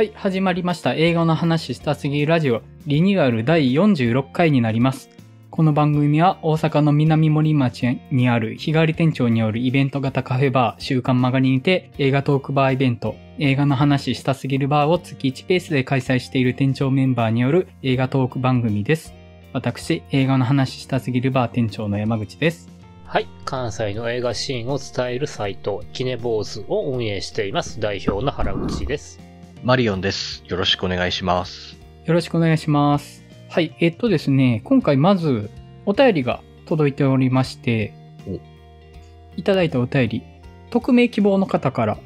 はい、始まりました。映画の話したすぎるラジオ、リニューアル第46回になります。この番組は大阪の南森町にある日替わり店長によるイベント型カフェバー、週刊曲がりにて映画トークバーイベント、映画の話したすぎるバーを月1ペースで開催している店長メンバーによる映画トーク番組です。私、映画の話したすぎるバー店長の山口です。はい。関西の映画シーンを伝えるサイト、キネボーズを運営しています。代表の原口です。マリオンです。よろしくお願いします。よろしくお願いします。はい、えっとですね、今回まずお便りが届いておりまして、いただいたお便り、匿名希望の方から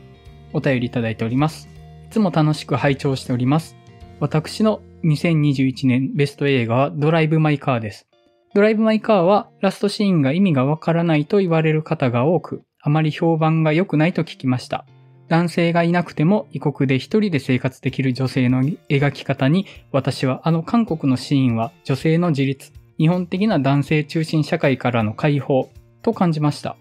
お便りいただいております。いつも楽しく拝聴しております。私の2021年ベスト映画はドライブ・マイ・カーです。ドライブ・マイ・カーはラストシーンが意味がわからないと言われる方が多く、あまり評判が良くないと聞きました。男性がいなくても異国で一人で生活できる女性の描き方に、私はあの韓国のシーンは女性の自立、日本的な男性中心社会からの解放と感じました。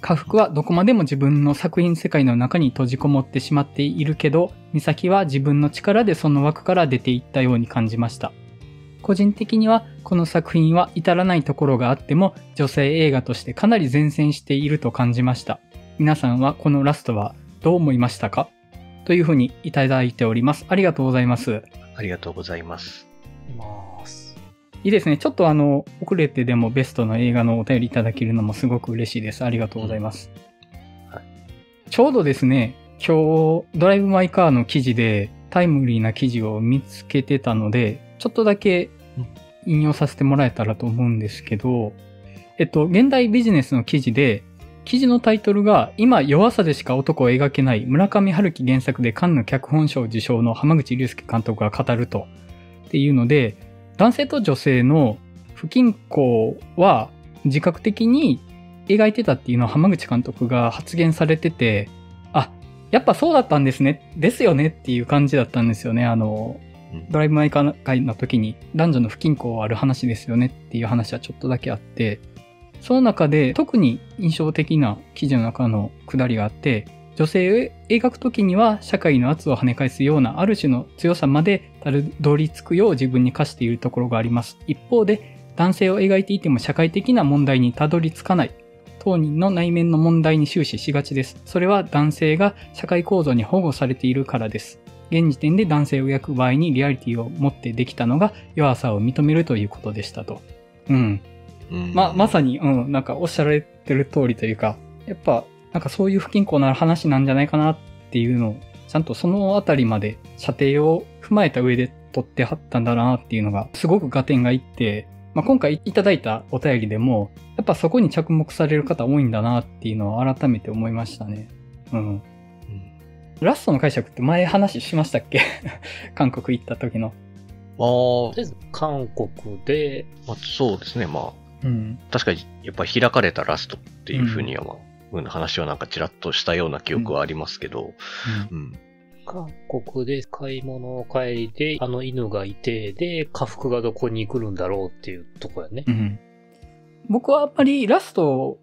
家福はどこまでも自分の作品世界の中に閉じこもってしまっているけど、美咲は自分の力でその枠から出ていったように感じました。個人的にはこの作品は至らないところがあっても女性映画としてかなり前線していると感じました。皆さんはこのラストはどう思いましたかというふうにいただいております。ありがとうございます。ありがとうございます。いいですね。ちょっとあの、遅れてでもベストの映画のお便りいただけるのもすごく嬉しいです。ありがとうございます。うんはい、ちょうどですね、今日、ドライブ・マイ・カーの記事で、タイムリーな記事を見つけてたので、ちょっとだけ引用させてもらえたらと思うんですけど、えっと、現代ビジネスの記事で、記事のタイトルが、今弱さでしか男を描けない村上春樹原作でカンヌ脚本賞受賞の濱口竜介監督が語ると、っていうので、男性と女性の不均衡は自覚的に描いてたっていうのを濱口監督が発言されてて、あ、やっぱそうだったんですね、ですよねっていう感じだったんですよね。あの、ドライブ・マイ・カー会の時に男女の不均衡ある話ですよねっていう話はちょっとだけあって、その中で特に印象的な記事の中のくだりがあって、女性を描くときには社会の圧を跳ね返すようなある種の強さまでたどり着くよう自分に課しているところがあります。一方で、男性を描いていても社会的な問題にたどり着かない。当人の内面の問題に終始しがちです。それは男性が社会構造に保護されているからです。現時点で男性を描く場合にリアリティを持ってできたのが弱さを認めるということでしたと。うん。ま、まさに、うん、なんかおっしゃられてる通りというか、やっぱ、なんかそういう不均衡な話なんじゃないかなっていうのを、ちゃんとそのあたりまで射程を踏まえた上で撮ってはったんだなっていうのが、すごく合点がいって、まあ、今回いただいたお便りでも、やっぱそこに着目される方多いんだなっていうのを改めて思いましたね。うん。うん、ラストの解釈って前話しましたっけ 韓国行った時の。まあ、あ韓国で、まあ、そうですね、まあ、うん、確かにやっぱ開かれたラストっていうふうには、まあ、うん、話はなんかちらっとしたような記憶はありますけど、うん、うん韓国で買い物を帰りで、あの犬がいて、で、家福がどこに来るんだろうっていうとこやね。うん、僕はあんまりラストを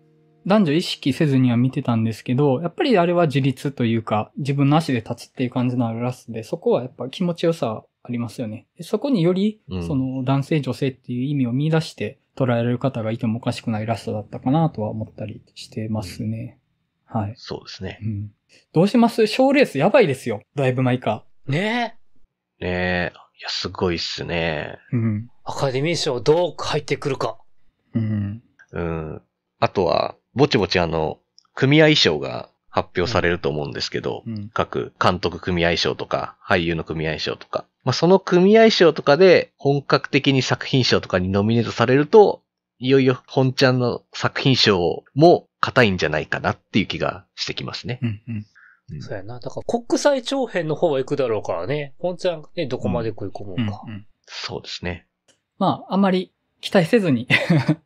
男女意識せずには見てたんですけど、やっぱりあれは自立というか、自分の足で立つっていう感じのあるラストで、そこはやっぱ気持ちよさありますよね。そこにより、その男性女性っていう意味を見出して、捉えられる方がいてもおかしくないラストだったかなとは思ったりしてますね。うん、はい。そうですね。うん。どうします賞レースやばいですよ。だいぶ前か。ねえ。ねえ。いや、すごいっすね。うん。アカデミー賞どう入ってくるか。うん。うん。あとは、ぼちぼちあの、組合賞が発表されると思うんですけど、うん、各監督組合賞とか、俳優の組合賞とか、まあ、その組合賞とかで本格的に作品賞とかにノミネートされると、いよいよ本ちゃんの作品賞も硬いんじゃないかなっていう気がしてきますね。うんうんうん、そうやな。だから国際長編の方は行くだろうからね。本ちゃんがね、どこまで食い込もうか、うんうん。そうですね。まあ、あんまり期待せずに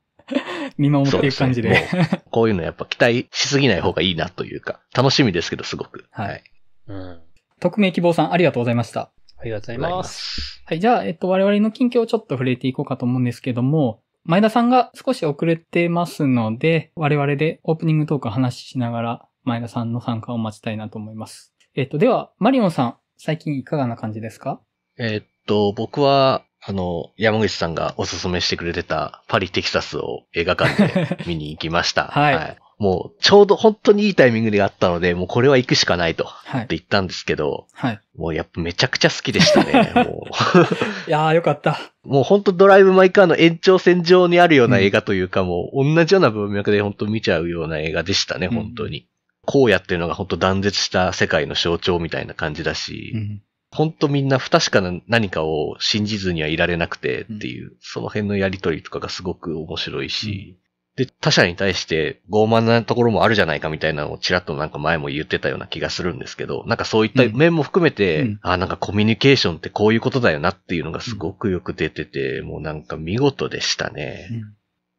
見守っていく感じでで、ね。こういうのやっぱ期待しすぎない方がいいなというか、楽しみですけど、すごく。はい。はい、うん。匿名希望さん、ありがとうございました。ありがとうございます。はい、じゃあ、えっと、我々の近況をちょっと触れていこうかと思うんですけども、前田さんが少し遅れてますので、我々でオープニングトークを話ししながら、前田さんの参加を待ちたいなと思います。えっと、では、マリオンさん、最近いかがな感じですかえー、っと、僕は、あの、山口さんがおすすめしてくれてたパリ・テキサスを映画館で見に行きました。はい、はいもうちょうど本当にいいタイミングであったので、もうこれは行くしかないと、はい、って言ったんですけど、はい、もうやっぱめちゃくちゃ好きでしたね、もう。いやーよかった。もう本当ドライブ・マイ・カーの延長線上にあるような映画というか、うん、もう同じような文脈で本当見ちゃうような映画でしたね、本当に。うん、荒野っていうのが本当断絶した世界の象徴みたいな感じだし、うん本当みんな不確かな何かを信じずにはいられなくてっていう、うん、その辺のやりとりとかがすごく面白いし、で、他者に対して傲慢なところもあるじゃないかみたいなのをちらっとなんか前も言ってたような気がするんですけど、なんかそういった面も含めて、うん、あ、なんかコミュニケーションってこういうことだよなっていうのがすごくよく出てて、うん、もうなんか見事でしたね。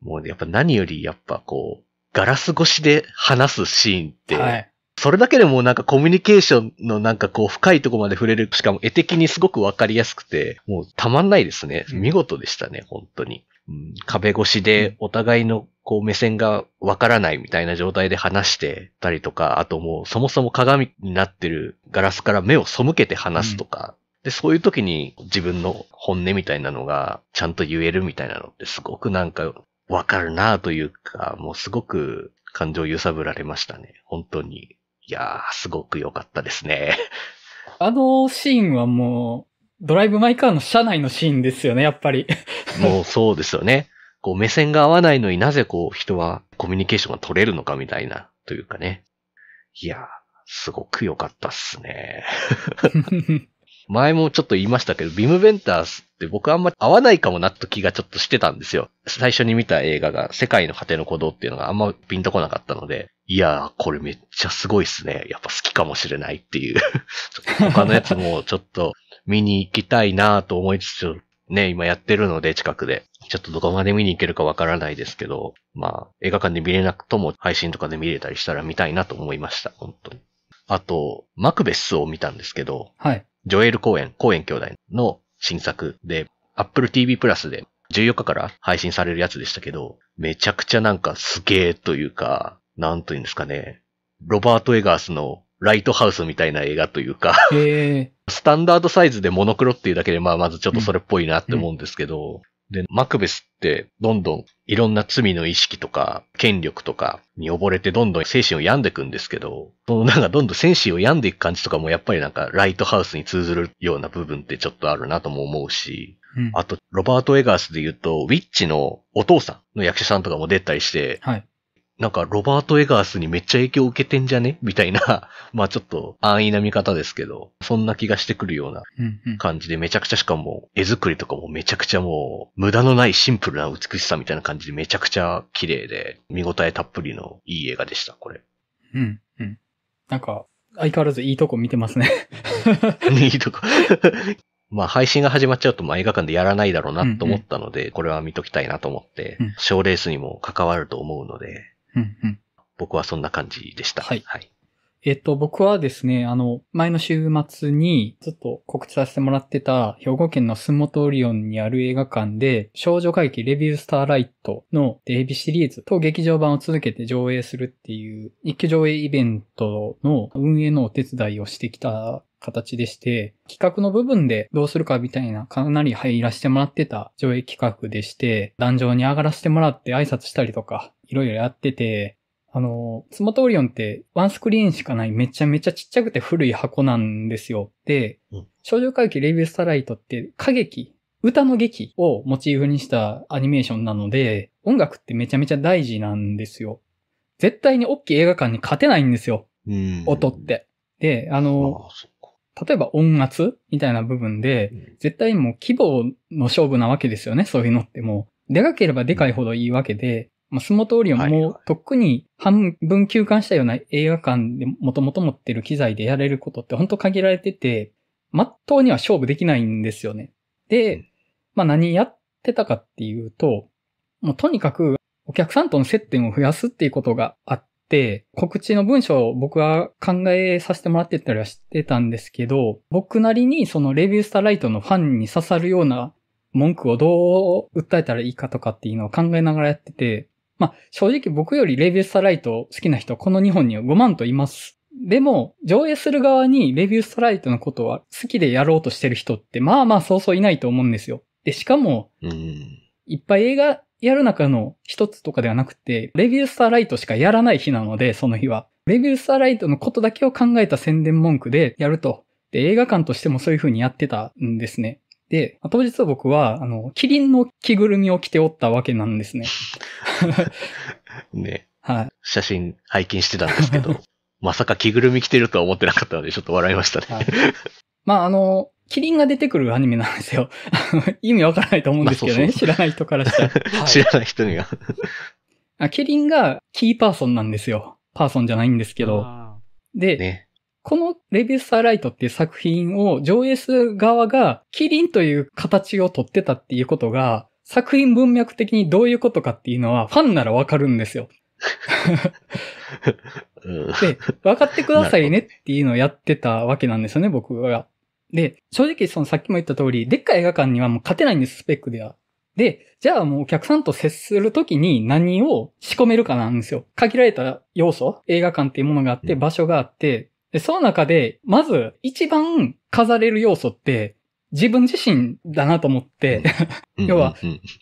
うん、もうやっぱ何よりやっぱこう、ガラス越しで話すシーンって、はいそれだけでもなんかコミュニケーションのなんかこう深いとこまで触れる、しかも絵的にすごくわかりやすくて、もうたまんないですね。見事でしたね、本当に。うん、壁越しでお互いのこう目線がわからないみたいな状態で話してたりとか、あともうそもそも鏡になってるガラスから目を背けて話すとか、うん、で、そういう時に自分の本音みたいなのがちゃんと言えるみたいなのってすごくなんかわかるなというか、もうすごく感情揺さぶられましたね。本当に。いやー、すごく良かったですね。あのシーンはもうドライブ・マイ・カーの車内のシーンですよね、やっぱり。もうそうですよね。こう目線が合わないのになぜこう人はコミュニケーションが取れるのかみたいな、というかね。いやー、すごく良かったっすね。前もちょっと言いましたけど、ビム・ベンタースって僕あんま合わないかもなっと気がちょっとしてたんですよ。最初に見た映画が世界の果ての鼓動っていうのがあんまピンとこなかったので、いやー、これめっちゃすごいっすね。やっぱ好きかもしれないっていう。他のやつもちょっと見に行きたいなと思いつつ、ね、今やってるので近くで。ちょっとどこまで見に行けるかわからないですけど、まあ、映画館で見れなくとも配信とかで見れたりしたら見たいなと思いました、本当に。あと、マクベスを見たんですけど、はい。ジョエル・公演、公演兄弟の新作で、Apple TV プラスで14日から配信されるやつでしたけど、めちゃくちゃなんかすげえというか、なんというんですかね、ロバート・エガースのライトハウスみたいな映画というか、えー、スタンダードサイズでモノクロっていうだけで、まあまずちょっとそれっぽいなって思うんですけど、うんで、マクベスってどんどんいろんな罪の意識とか権力とかに溺れてどんどん精神を病んでいくんですけど、そのなんかどんどん精神を病んでいく感じとかもやっぱりなんかライトハウスに通ずるような部分ってちょっとあるなとも思うし、うん、あとロバート・エガースで言うと、ウィッチのお父さんの役者さんとかも出たりして、はい、なんかロバート・エガースにめっちゃ影響を受けてんじゃね みたいな、まあちょっと安易な見方ですけど、そんな気がしてくるような感じで、めちゃくちゃしかも絵作りとかもめちゃくちゃもう無駄のないシンプルな美しさみたいな感じでめちゃくちゃ綺麗で、見応えたっぷりのいい映画でした、これ。うん、うん。なんか、相変わらずいいとこ見てますね いいとこまあ配信が始まっちゃうとまあ映画館でやらないだろうなと思ったので、これは見ときたいなと思って、賞、レースにも関わると思うので、僕はそんな感じでした。はい。はい、えっと、僕はですね、あの、前の週末に、ちょっと告知させてもらってた、兵庫県の洲本オリオンにある映画館で、少女怪奇レビュースターライトのデイビシリーズと劇場版を続けて上映するっていう、一挙上映イベントの運営のお手伝いをしてきた形でして、企画の部分でどうするかみたいなかなり入らせてもらってた上映企画でして、壇上に上がらせてもらって挨拶したりとか、いろいろやってて、あの、スマトオリオンってワンスクリーンしかないめちゃめちゃちっちゃくて古い箱なんですよ。で、うん、少女歌劇レビュースタライトって歌劇、歌の劇をモチーフにしたアニメーションなので、音楽ってめちゃめちゃ大事なんですよ。絶対に大きい映画館に勝てないんですよ。音って。で、あの、あ例えば音圧みたいな部分で、うん、絶対にもう規模の勝負なわけですよね、そういうのってもう。でかければでかいほどいいわけで、まあ、スモトーリオンもとっくに半分休館したような映画館でもともと持ってる機材でやれることって本当限られてて、まっとうには勝負できないんですよね。で、まあ何やってたかっていうと、もうとにかくお客さんとの接点を増やすっていうことがあって、告知の文章を僕は考えさせてもらってたりはしてたんですけど、僕なりにそのレビュースターライトのファンに刺さるような文句をどう訴えたらいいかとかっていうのを考えながらやってて、まあ、正直僕よりレビュースターライト好きな人、この日本には5万といます。でも、上映する側にレビュースーライトのことは好きでやろうとしてる人って、まあまあそうそういないと思うんですよ。で、しかも、うん、いっぱい映画やる中の一つとかではなくて、レビュースターライトしかやらない日なので、その日は。レビュースターライトのことだけを考えた宣伝文句でやると。で、映画館としてもそういう風にやってたんですね。で、当日は僕は、あの、キリンの着ぐるみを着ておったわけなんですね。ね。はい。写真拝見してたんですけど、まさか着ぐるみ着てるとは思ってなかったので、ちょっと笑いましたね。はい、まあ、あの、キリンが出てくるアニメなんですよ。意味わからないと思うんですけどね。そうそう知らない人からしたら。はい、知らない人には。キリンがキーパーソンなんですよ。パーソンじゃないんですけど。で、ね、このレビューサーライトっていう作品を上映する側がキリンという形をとってたっていうことが、作品文脈的にどういうことかっていうのはファンならわかるんですよ。で、分かってくださいねっていうのをやってたわけなんですよね、僕が。で、正直そのさっきも言った通り、でっかい映画館にはもう勝てないんです、スペックでは。で、じゃあもうお客さんと接するときに何を仕込めるかなんですよ。限られた要素、映画館っていうものがあって、場所があって、で、その中で、まず一番飾れる要素って、自分自身だなと思って、うん、要は、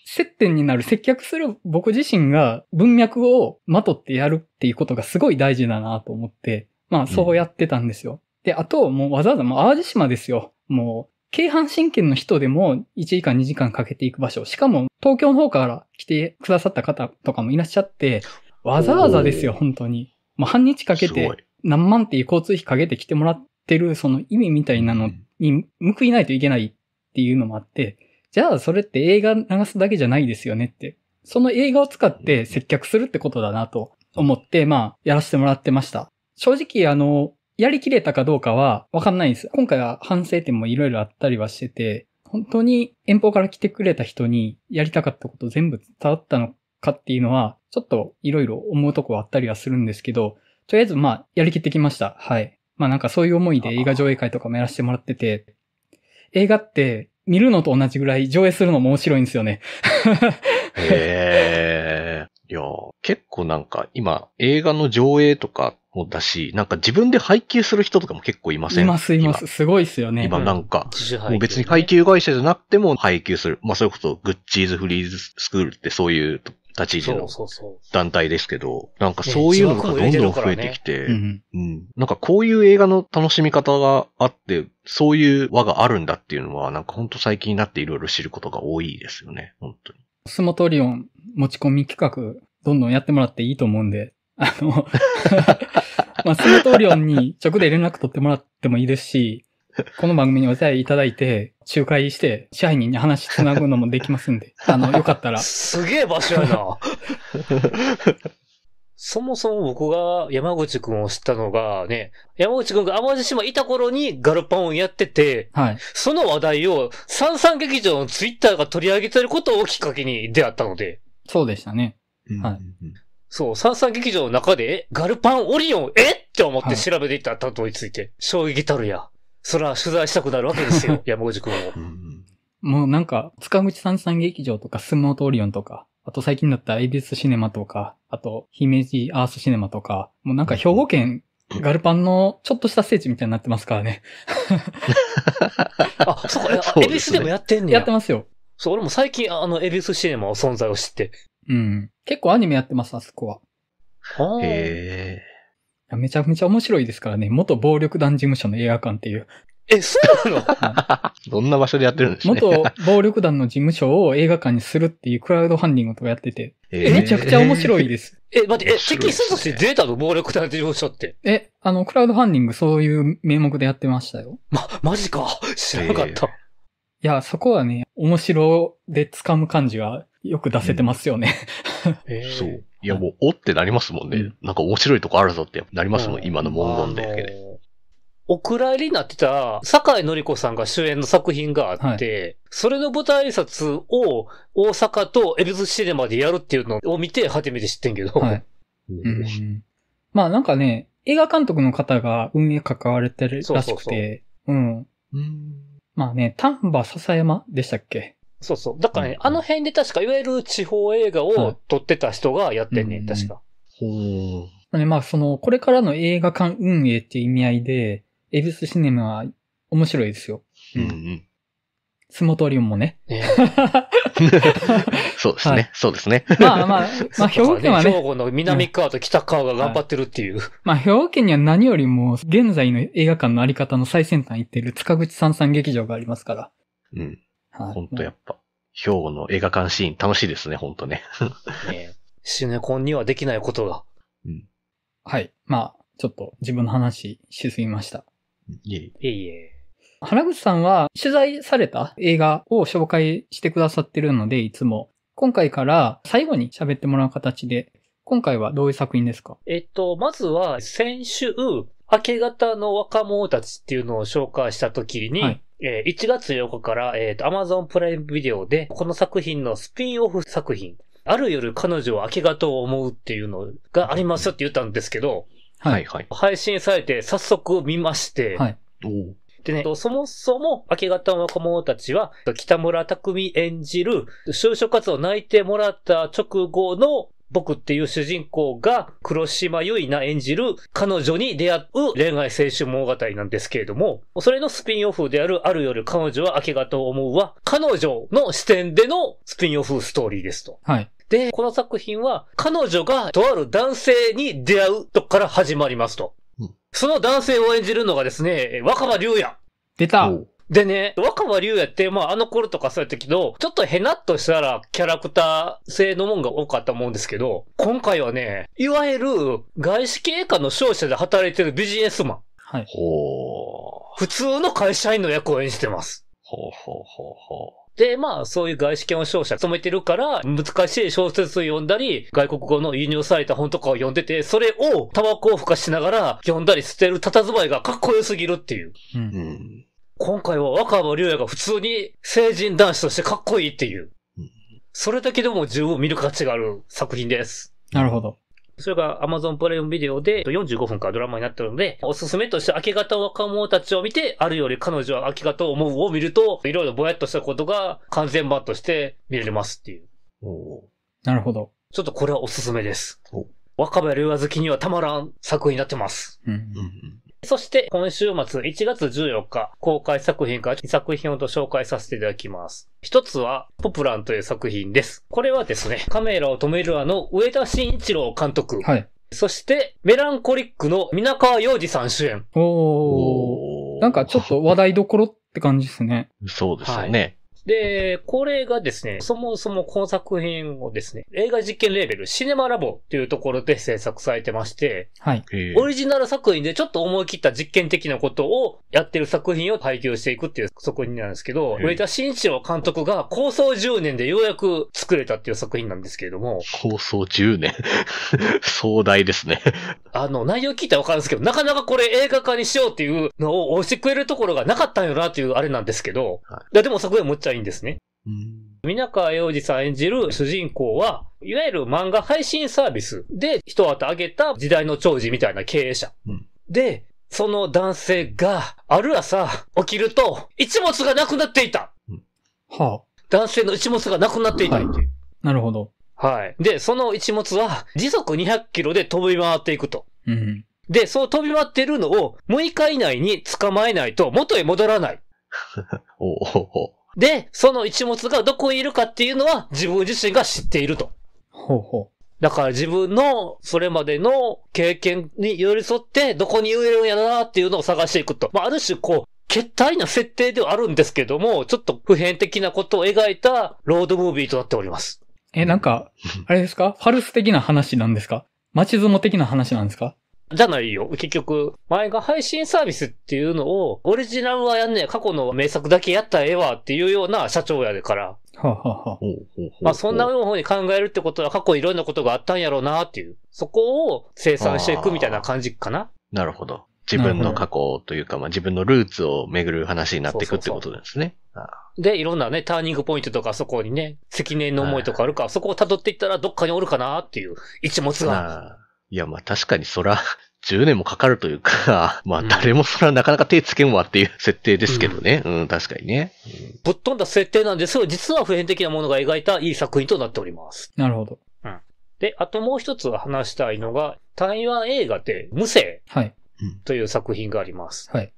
接点になる、接客する僕自身が文脈をまとってやるっていうことがすごい大事だなと思って、まあそうやってたんですよ。うん、で、あと、もうわざわざもう淡路島ですよ。もう、京阪神圏の人でも1時間2時間かけていく場所。しかも東京の方から来てくださった方とかもいらっしゃって、わざわざですよ、本当に。もう半日かけて何万っていう交通費かけて来てもらってる、その意味みたいなのに報いないといけないっていうのもあって、じゃあそれって映画流すだけじゃないですよねって。その映画を使って接客するってことだなと思って、まあ、やらせてもらってました。正直、あの、やりきれたかどうかはわかんないんです。今回は反省点もいろいろあったりはしてて、本当に遠方から来てくれた人にやりたかったこと全部伝わったのかっていうのは、ちょっといろいろ思うとこはあったりはするんですけど、とりあえずまあ、やりきってきました。はい。まあなんかそういう思いで映画上映会とかもやらせてもらってて、映画って見るのと同じぐらい上映するのも面白いんですよね。へえ。いや、結構なんか今映画の上映とかもだし、なんか自分で配給する人とかも結構いませんいますいます。すごいっすよね。今なんか、もう別に配給会社じゃなくても配給する。まあそれこそグッチーズフリーズスクールってそういう立ち位置の団体ですけど、なんかそういうのがどんどん増えてきて、うん、なんかこういう映画の楽しみ方があって、そういう輪があるんだっていうのは、なんかほんと最近になっていろいろ知ることが多いですよね、本当に。スモトリオン持ち込み企画、どんどんやってもらっていいと思うんで、あの まあ、スモトリオンに直で連絡取ってもらってもいいですし、この番組にお世話いただいて、仲介して、支配人に話つなぐのもできますんで、あの、よかったら。すげえ場所やな。そもそも僕が山口くんを知ったのがね、山口くんが淡路島いた頃にガルパンをやってて、はい、その話題を三三劇場のツイッターが取り上げてることをきっかけに出会ったので。そうでしたね。はい。そう、三三劇場の中で、ガルパンオリオン、えって思って調べていたたどりついて、衝撃たるや。そら取材したくなるわけですよ、山口くんを。もうなんか、塚口三三劇場とか、スモートオリオンとか、あと最近だったエビスシネマとか、あと、姫路アースシネマとか、もうなんか兵庫県、ガルパンのちょっとした聖地みたいになってますからね。あ、そっか、エビスでもやってんねや。やってますよ。そう、俺も最近、あの、エビスシネマの存在を知って。うん。結構アニメやってます、あそこは。へえ。やめちゃめちゃ面白いですからね。元暴力団事務所の映画館っていう。え、そうなの どんな場所でやってるんですか、ね、元暴力団の事務所を映画館にするっていうクラウドファンディングとかやってて、えー、めちゃくちゃ面白いです。え、待って、え、テキストとして出たの暴力団事務所って。え、あの、クラウドファンディングそういう名目でやってましたよ。ま、マジか。知らなかった。えーいや、そこはね、面白で掴む感じはよく出せてますよね。うん、そう。いや、もう、おってなりますもんね。うん、なんか面白いとこあるぞってなりますもん、うん、今の文言で。お蔵入りになってた、坂井のり子さんが主演の作品があって、はい、それの舞台挨拶を大阪とエルズシネマでやるっていうのを見て初めて知ってんけど。はい、まあなんかね、映画監督の方が運営関われてるらしくて、ううん。まあね、丹波篠山でしたっけそうそう。だからね、うん、あの辺で確か、いわゆる地方映画を撮ってた人がやってんね、はい、確か。ほう。まあ、その、これからの映画館運営っていう意味合いで、エビスシネマは面白いですよ。うん、うん、スモトリンもね。そうですね、そうですね。まあまあ、まあ、兵庫県はね。兵庫の南側と北側が頑張ってるっていう。まあ、兵庫県には何よりも、現在の映画館のあり方の最先端行ってる塚口三三劇場がありますから。うん。はい、ほんとやっぱ、兵庫の映画館シーン楽しいですね、ほんとね。シネコンにはできないことが。うん。はい。まあ、ちょっと自分の話しすぎました。いえ。いえいえ。原口さんは取材された映画を紹介してくださってるので、いつも。今回から最後に喋ってもらう形で、今回はどういう作品ですかえっと、まずは先週、明け方の若者たちっていうのを紹介した時に、はい1月8日から、Amazon プライムビデオで、この作品のスピンオフ作品、ある夜彼女は明け方を思うっていうのがありますよって言ったんですけど、はいはい。配信されて早速見まして、はい。でね、そもそも明け方の若者たちは、北村匠演じる、就職活動泣いてもらった直後の僕っていう主人公が黒島結な演じる彼女に出会う恋愛青春物語なんですけれども、それのスピンオフであるある夜彼女は明け方を思うは、彼女の視点でのスピンオフストーリーですと。はい。で、この作品は彼女がとある男性に出会うとから始まりますと。その男性を演じるのがですね、若葉龍也。出た。でね、若葉龍也って、まああの頃とかそうやったけど、ちょっとヘナっとしたらキャラクター性のもんが多かったもんですけど、今回はね、いわゆる外資系下の商社で働いてるビジネスマン。はい。ほー。普通の会社員の役を演じてます。ほうほうほうほで、まあ、そういう外資系の商社勤めてるから、難しい小説を読んだり、外国語の輸入された本とかを読んでて、それをタバコを孵化しながら読んだり捨てる佇まいがかっこよすぎるっていう。うん、今回は若葉龍也が普通に成人男子としてかっこいいっていう。それだけでも十分見る価値がある作品です。なるほど。それが Amazon プライムビデオで45分からドラマになってるので、おすすめとして明け方若者たちを見て、あるより彼女は明け方を思うを見ると、いろいろぼやっとしたことが完全版として見れますっていう。おなるほど。ちょっとこれはおすすめです。若葉龍和好きにはたまらん作品になってます。うんうんそして今週末1月14日公開作品から2作品ほど紹介させていただきます。一つはポプランという作品です。これはですね、カメラを止めるあの上田慎一郎監督。はい。そしてメランコリックの皆川洋二さん主演。おー。なんかちょっと話題どころって感じですね。そうですよね。はいで、これがですね、そもそもこの作品をですね、映画実験レーベル、シネマラボっていうところで制作されてまして、はい。オリジナル作品でちょっと思い切った実験的なことをやってる作品を配給していくっていう作品なんですけど、上田慎一郎監督が構想10年でようやく作れたっていう作品なんですけれども。構想10年 壮大ですねあの、内容聞いたらわかるんですけど、なかなかこれ映画化にしようっていうのを押してくれるところがなかったんよなっていうあれなんですけど、はい、でもそこっちゃいんですね。皆川洋二さん演じる主人公は、いわゆる漫画配信サービスで一旗挙げた時代の長寿みたいな経営者。うん、で、その男性が、ある朝、起きると、一物がなくなっていた、うん、はあ、男性の一物がなくなっていたってはい。なるほど。はい。で、その一物は、時速200キロで飛び回っていくと。うん、で、そう飛び回ってるのを、6日以内に捕まえないと、元へ戻らない。おおで、その一物がどこにいるかっていうのは自分自身が知っていると。ほうほう。だから自分のそれまでの経験に寄り添ってどこに植えるんやなっていうのを探していくと。まあ、ある種こう、決体な設定ではあるんですけども、ちょっと普遍的なことを描いたロードムービーとなっております。え、なんか、あれですかファルス的な話なんですか街相撲的な話なんですかじゃないよ。結局、前が配信サービスっていうのを、オリジナルはやんねえ、過去の名作だけやったらええわっていうような社長やでから。まあそんな方に考えるってことは過去いろんなことがあったんやろうなっていう。そこを生産していくみたいな感じかな。なるほど。自分の過去というか、まあ自分のルーツを巡る話になっていくってことですね。で、いろんなね、ターニングポイントとかそこにね、積年の思いとかあるかそこを辿っていったらどっかにおるかなっていう一物が。いや、まあ確かにそら、10 年もかかるというか、まあ誰もそらなかなか手つけんわっていう設定ですけどね。うん、うん、確かにね、うん、ぶっ飛んだ設定なんですが、実は普遍的なものが描いたいい作品となっております。なるほど。うん。で、あともう一つ話したいのが、台湾映画で無声という作品があります。はい。はい、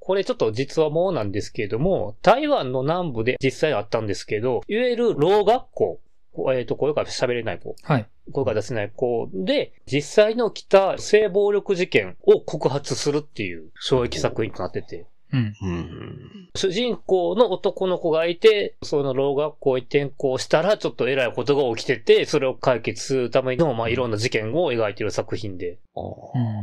これちょっと実はもうなんですけれども、台湾の南部で実際あったんですけど、いわゆる老学校、えっ、ー、と、こういうか喋れない子。はい。声が出せない子で、実際の来た性暴力事件を告発するっていう衝撃作品となってて。うん、主人公の男の子がいて、その老学校に転校したら、ちょっと偉いことが起きてて、それを解決するための、まあ、いろんな事件を描いている作品で。う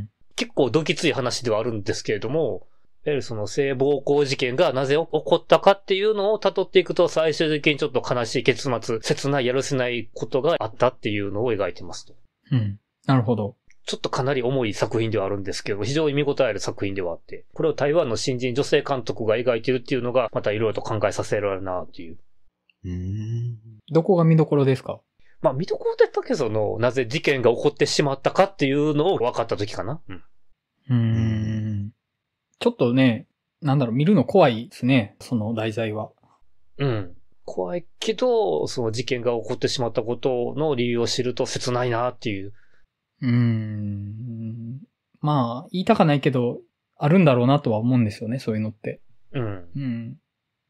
ん、結構どきつい話ではあるんですけれども、いわゆるその性暴行事件がなぜ起こったかっていうのを辿っていくと最終的にちょっと悲しい結末、切ないやるせないことがあったっていうのを描いてますと。うん。なるほど。ちょっとかなり重い作品ではあるんですけど、非常に見応える作品ではあって、これを台湾の新人女性監督が描いてるっていうのが、またいろいろと考えさせられるなっていう。うん。どこが見どころですかまあ見どころだったけど、その、なぜ事件が起こってしまったかっていうのを分かった時かな。うん。うーんちょっとね、なんだろう、見るの怖いですね、その題材は。うん。怖いけど、その事件が起こってしまったことの理由を知ると切ないなっていう。うーん。まあ、言いたかないけど、あるんだろうなとは思うんですよね、そういうのって。うん。うん。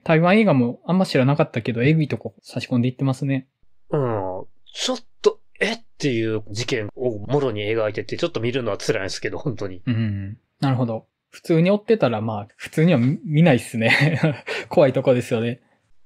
台湾映画もあんま知らなかったけど、エグいとこ差し込んでいってますね。うん。ちょっと、えっていう事件をもろに描いてて、ちょっと見るのは辛いんですけど、本当に。うん。なるほど。普通に追ってたら、まあ、普通には見ないっすね。怖いとこですよね。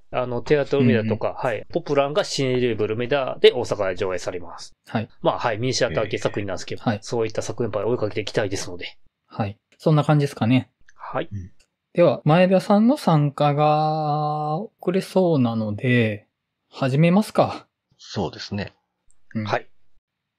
あの、テアトルメダとか、うん、はい。ポプランがシネリブルメダで大阪で上映されます。はい。まあ、はい。ミニシアター系作品なんですけど、えー、はい、そういった作品を追いかけていきたいですので。はい。そんな感じですかね。はい。うん、では、前田さんの参加が遅れそうなので、始めますか。そうですね。うん、はい。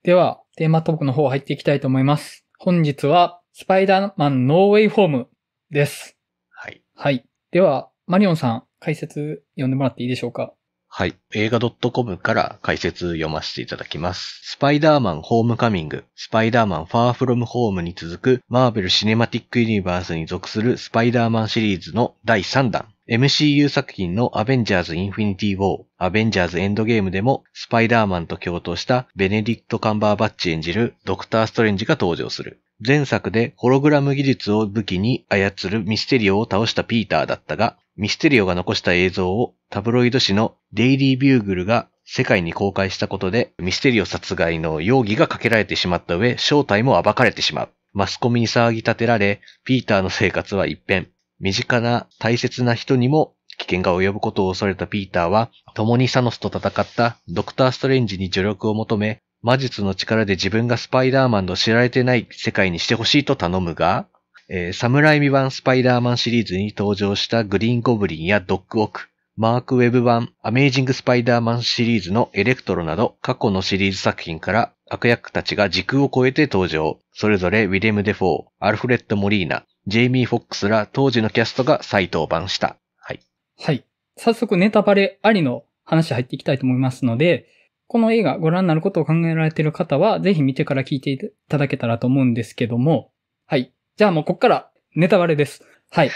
では、テーマトークの方入っていきたいと思います。本日は、スパイダーマンノーウェイホームです。はい。はい。では、マリオンさん、解説読んでもらっていいでしょうかはい。映画 .com から解説読ませていただきます。スパイダーマンホームカミング、スパイダーマンファーフロムホームに続くマーベルシネマティックユニバースに属するスパイダーマンシリーズの第3弾。MCU 作品のアベンジャーズ・インフィニティ・ウォー、アベンジャーズ・エンドゲームでもスパイダーマンと共闘したベネディクト・カンバーバッチ演じるドクター・ストレンジが登場する。前作でホログラム技術を武器に操るミステリオを倒したピーターだったが、ミステリオが残した映像をタブロイド紙のデイリー・ビューグルが世界に公開したことで、ミステリオ殺害の容疑がかけられてしまった上、正体も暴かれてしまう。マスコミに騒ぎ立てられ、ピーターの生活は一変。身近な大切な人にも危険が及ぶことを恐れたピーターは、共にサノスと戦ったドクター・ストレンジに助力を求め、魔術の力で自分がスパイダーマンの知られてない世界にしてほしいと頼むが、えー、イミ版スパイダーマンシリーズに登場したグリーンゴブリンやドッグオーク、マークウェブ版アメージングスパイダーマンシリーズのエレクトロなど過去のシリーズ作品から悪役たちが時空を超えて登場。それぞれウィレム・デフォー、アルフレッド・モリーナ、ジェイミー・フォックスら当時のキャストが再登板した。はい。はい。早速ネタバレありの話入っていきたいと思いますので、この映画ご覧になることを考えられている方は、ぜひ見てから聞いていただけたらと思うんですけども、はい。じゃあもうこっからネタバレです。はい。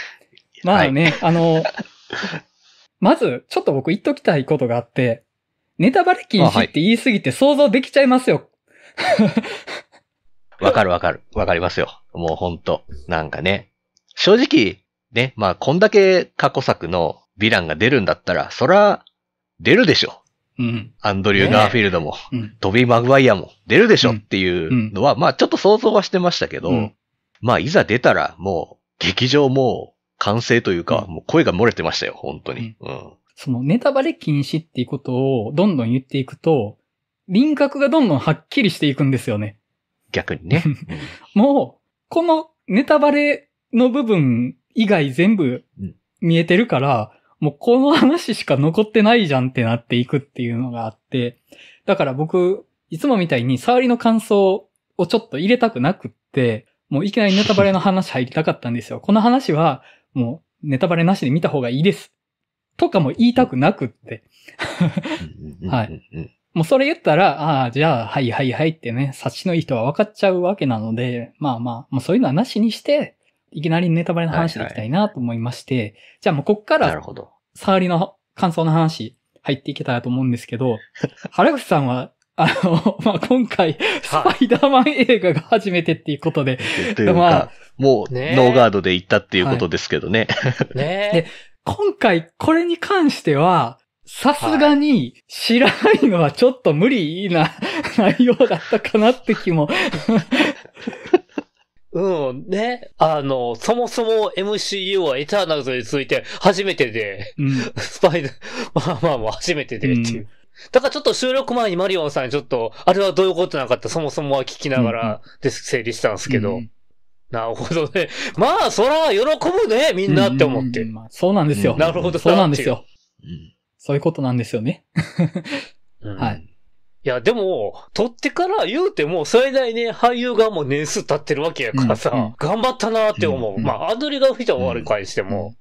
まあね、はい、あの、まず、ちょっと僕言っときたいことがあって、ネタバレ禁止って言いすぎて想像できちゃいますよ。わ、はい、かるわかる。わかりますよ。もうほんと。なんかね。正直、ね、まあこんだけ過去作のヴィランが出るんだったら、そら、出るでしょ。アンドリュー・ガーフィールドも、トビー・マグワイアも出るでしょっていうのは、まあちょっと想像はしてましたけど、まあいざ出たらもう劇場もう完成というか、もう声が漏れてましたよ、本当に。そのネタバレ禁止っていうことをどんどん言っていくと、輪郭がどんどんはっきりしていくんですよね。逆にね。もう、このネタバレの部分以外全部見えてるから、もうこの話しか残ってないじゃんってなっていくっていうのがあって、だから僕、いつもみたいに触りの感想をちょっと入れたくなくって、もういきなりネタバレの話入りたかったんですよ。この話は、もうネタバレなしで見た方がいいです。とかも言いたくなくって。はい。もうそれ言ったら、ああ、じゃあ、はいはいはいってね、察しのいい人は分かっちゃうわけなので、まあまあ、もうそういうのはなしにして、いきなりネタバレの話でいきたいなと思いまして、はいはい、じゃあもうこっから、なるほど。触りの感想の話、入っていけたらと思うんですけど、原口さんは、あの、まあ、今回、スパイダーマン映画が初めてっていうことで、はい、まあ、もう、ノーガードで行ったっていうことですけどね。はい、ねで今回、これに関しては、さすがに知らないのはちょっと無理な内容だったかなって気もうん、ね。あの、そもそも MCU はエターナルズについて初めてで、うん、スパイダー、まあまあもう初めてでっていう。うん、だからちょっと収録前にマリオンさんちょっと、あれはどういうことなかったそもそもは聞きながらで整理したんですけど。うんうん、なるほどね。まあ、そら、喜ぶね、みんなって思って。うんうんまあ、そうなんですよ。なるほど、そうなんですよ。そういうことなんですよね。はい。いや、でも、撮ってから言うても、最大ね、俳優がもう年数経ってるわけやからさ、うんうん、頑張ったなって思う。うんうん、まあ、アドリガフィーら終悪いしても、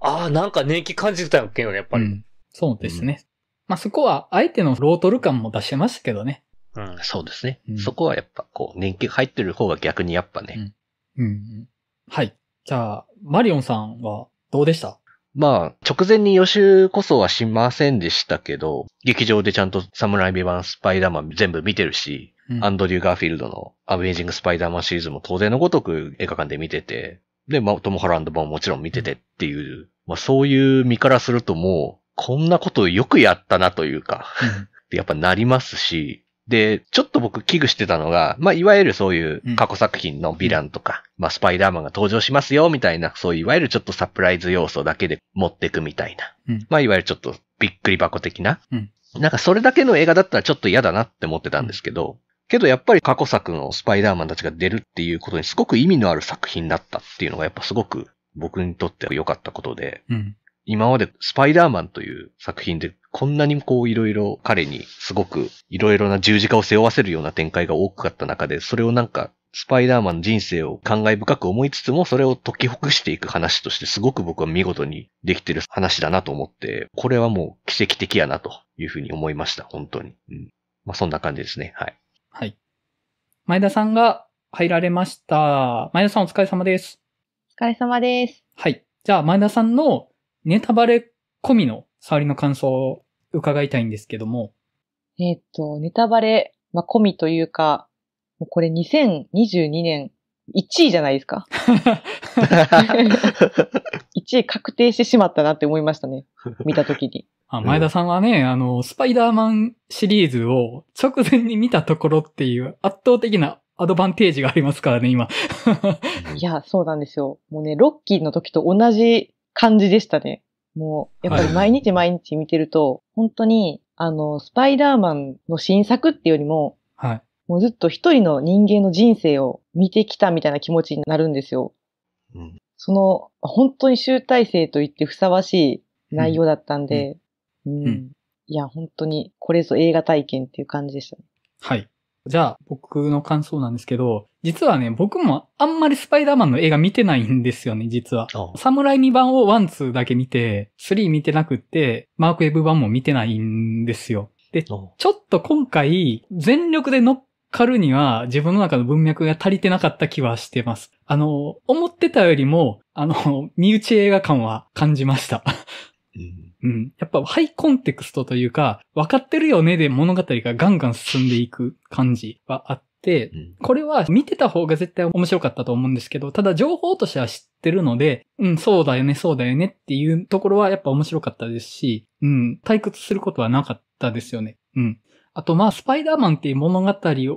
ああ、なんか年季感じたんけどやっぱり。うん、そうですね。まあ、そこは、相手のロートル感も出してましたけどね。うん、そうですね。そこはやっぱ、こう、年季入ってる方が逆にやっぱね。うん。うん、はい。じゃあ、マリオンさんはどうでしたまあ、直前に予習こそはしませんでしたけど、劇場でちゃんとサムライビバンスパイダーマン全部見てるし、うん、アンドリュー・ガーフィールドのアメージング・スパイダーマンシリーズも当然のごとく映画館で見てて、で、まあ、トム・ハランド版ももちろん見ててっていう、まあそういう身からするともう、こんなことよくやったなというか やっぱなりますし、で、ちょっと僕危惧してたのが、まあ、いわゆるそういう過去作品のヴィランとか、うん、まあ、スパイダーマンが登場しますよ、みたいな、そういういわゆるちょっとサプライズ要素だけで持ってくみたいな。うん、まあ、いわゆるちょっとびっくり箱的な。うん、なんかそれだけの映画だったらちょっと嫌だなって思ってたんですけど、けどやっぱり過去作のスパイダーマンたちが出るっていうことにすごく意味のある作品だったっていうのがやっぱすごく僕にとっては良かったことで、うん、今までスパイダーマンという作品でこんなにこういろいろ彼にすごくいろいろな十字架を背負わせるような展開が多かった中で、それをなんかスパイダーマン人生を感慨深く思いつつも、それを解きほぐしていく話として、すごく僕は見事にできてる話だなと思って、これはもう奇跡的やなというふうに思いました、本当に。うん。まあ、そんな感じですね、はい。はい。前田さんが入られました。前田さんお疲れ様です。お疲れ様です。はい。じゃあ前田さんのネタバレ込みの触りの感想を伺いたいんですけども。えっ、と、ネタバレ、まあ、込みというか、もうこれ2022年1位じゃないですか。1 位確定してしまったなって思いましたね。見たときに。あ前田さんはね、うん、あの、スパイダーマンシリーズを直前に見たところっていう圧倒的なアドバンテージがありますからね、今。いや、そうなんですよ。もうね、ロッキーの時と同じ感じでしたね。もう、やっぱり毎日毎日見てると、本当に、あの、スパイダーマンの新作っていうよりも、はい。もうずっと一人の人間の人生を見てきたみたいな気持ちになるんですよ。うん、その、本当に集大成と言ってふさわしい内容だったんで、うん。うんうん、いや、本当に、これぞ映画体験っていう感じでしたね。はい。じゃあ、僕の感想なんですけど、実はね、僕もあんまりスパイダーマンの映画見てないんですよね、実は。サムライミ版をワン、ツーだけ見て、スリー見てなくって、マークウェブ版も見てないんですよ。で、ちょっと今回、全力で乗っかるには自分の中の文脈が足りてなかった気はしてます。あの、思ってたよりも、あの、身内映画感は感じました。うん。やっぱハイコンテクストというか、分かってるよねで物語がガンガン進んでいく感じはあって、、これは見てた方が絶対面白かったと思うんですけど、ただ情報としては知ってるので、うん、そうだよね、そうだよねっていうところはやっぱ面白かったですし、うん、退屈することはなかったですよね。うん。あとまあ、スパイダーマンっていう物語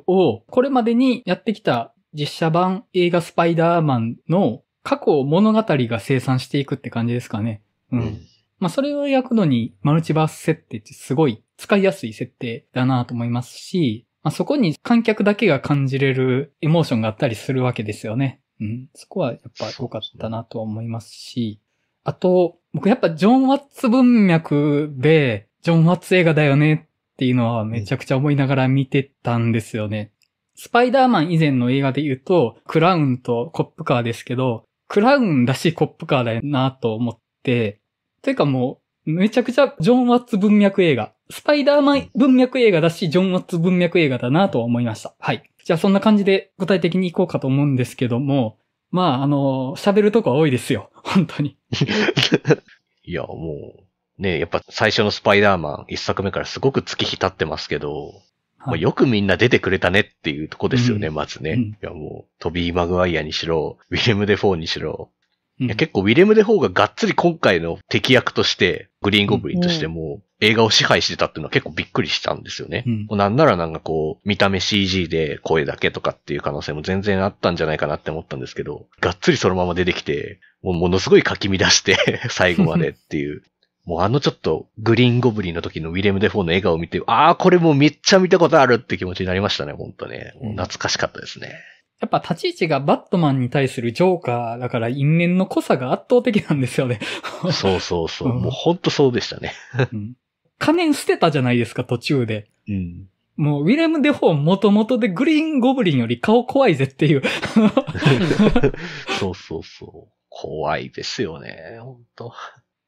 を、これまでにやってきた実写版映画スパイダーマンの過去を物語が生産していくって感じですかね。うん。うん、まあ、それを焼くのにマルチバース設定ってすごい使いやすい設定だなと思いますし、まあ、そこに観客だけが感じれるエモーションがあったりするわけですよね。うん。そこはやっぱ良かったなと思いますし、あと、僕やっぱジョン・ワッツ文脈で、ジョン・ワッツ映画だよねっていうのはめちゃくちゃ思いながら見てたんですよね。スパイダーマン以前の映画で言うと、クラウンとコップカーですけど、クラウンらしいコップカーだよなと思って、というかもう、めちゃくちゃジョン・ワッツ文脈映画スパイダーマン文脈映画だし、ジョン・ワッツ文脈映画だなとは思いました。はい。じゃあそんな感じで具体的にいこうかと思うんですけども、まあ、あの、喋るとこは多いですよ。本当に。いや、もう、ねやっぱ最初のスパイダーマン、一作目からすごく月日経ってますけど、はい、よくみんな出てくれたねっていうとこですよね、うん、まずね、うん。いや、もう、トビー・マグワイアにしろ、ウィレム・デ・フォーにしろ、うん、結構ウィレム・デ・フォーががっつり今回の敵役として、グリーン・ゴブリンとしても、映画を支配してたっていうのは結構びっくりしたんですよね。うん、なんならなんかこう、見た目 CG で声だけとかっていう可能性も全然あったんじゃないかなって思ったんですけど、がっつりそのまま出てきて、もうものすごいかき乱して 最後までっていう。もうあのちょっとグリーンゴブリンの時のウィレム・デフォーの笑顔を見て、ああ、これもうめっちゃ見たことあるって気持ちになりましたね、ほんとね。懐かしかったですね。やっぱ立ち位置がバットマンに対するジョーカーだから因縁の濃さが圧倒的なんですよね。そうそうそう。うん、もうほんとそうでしたね、う仮面捨てたじゃないですか、途中で。うん。もう、ウィレム・デフォーもともとでグリーン・ゴブリンより顔怖いぜっていう。そうそうそう。怖いですよね、本当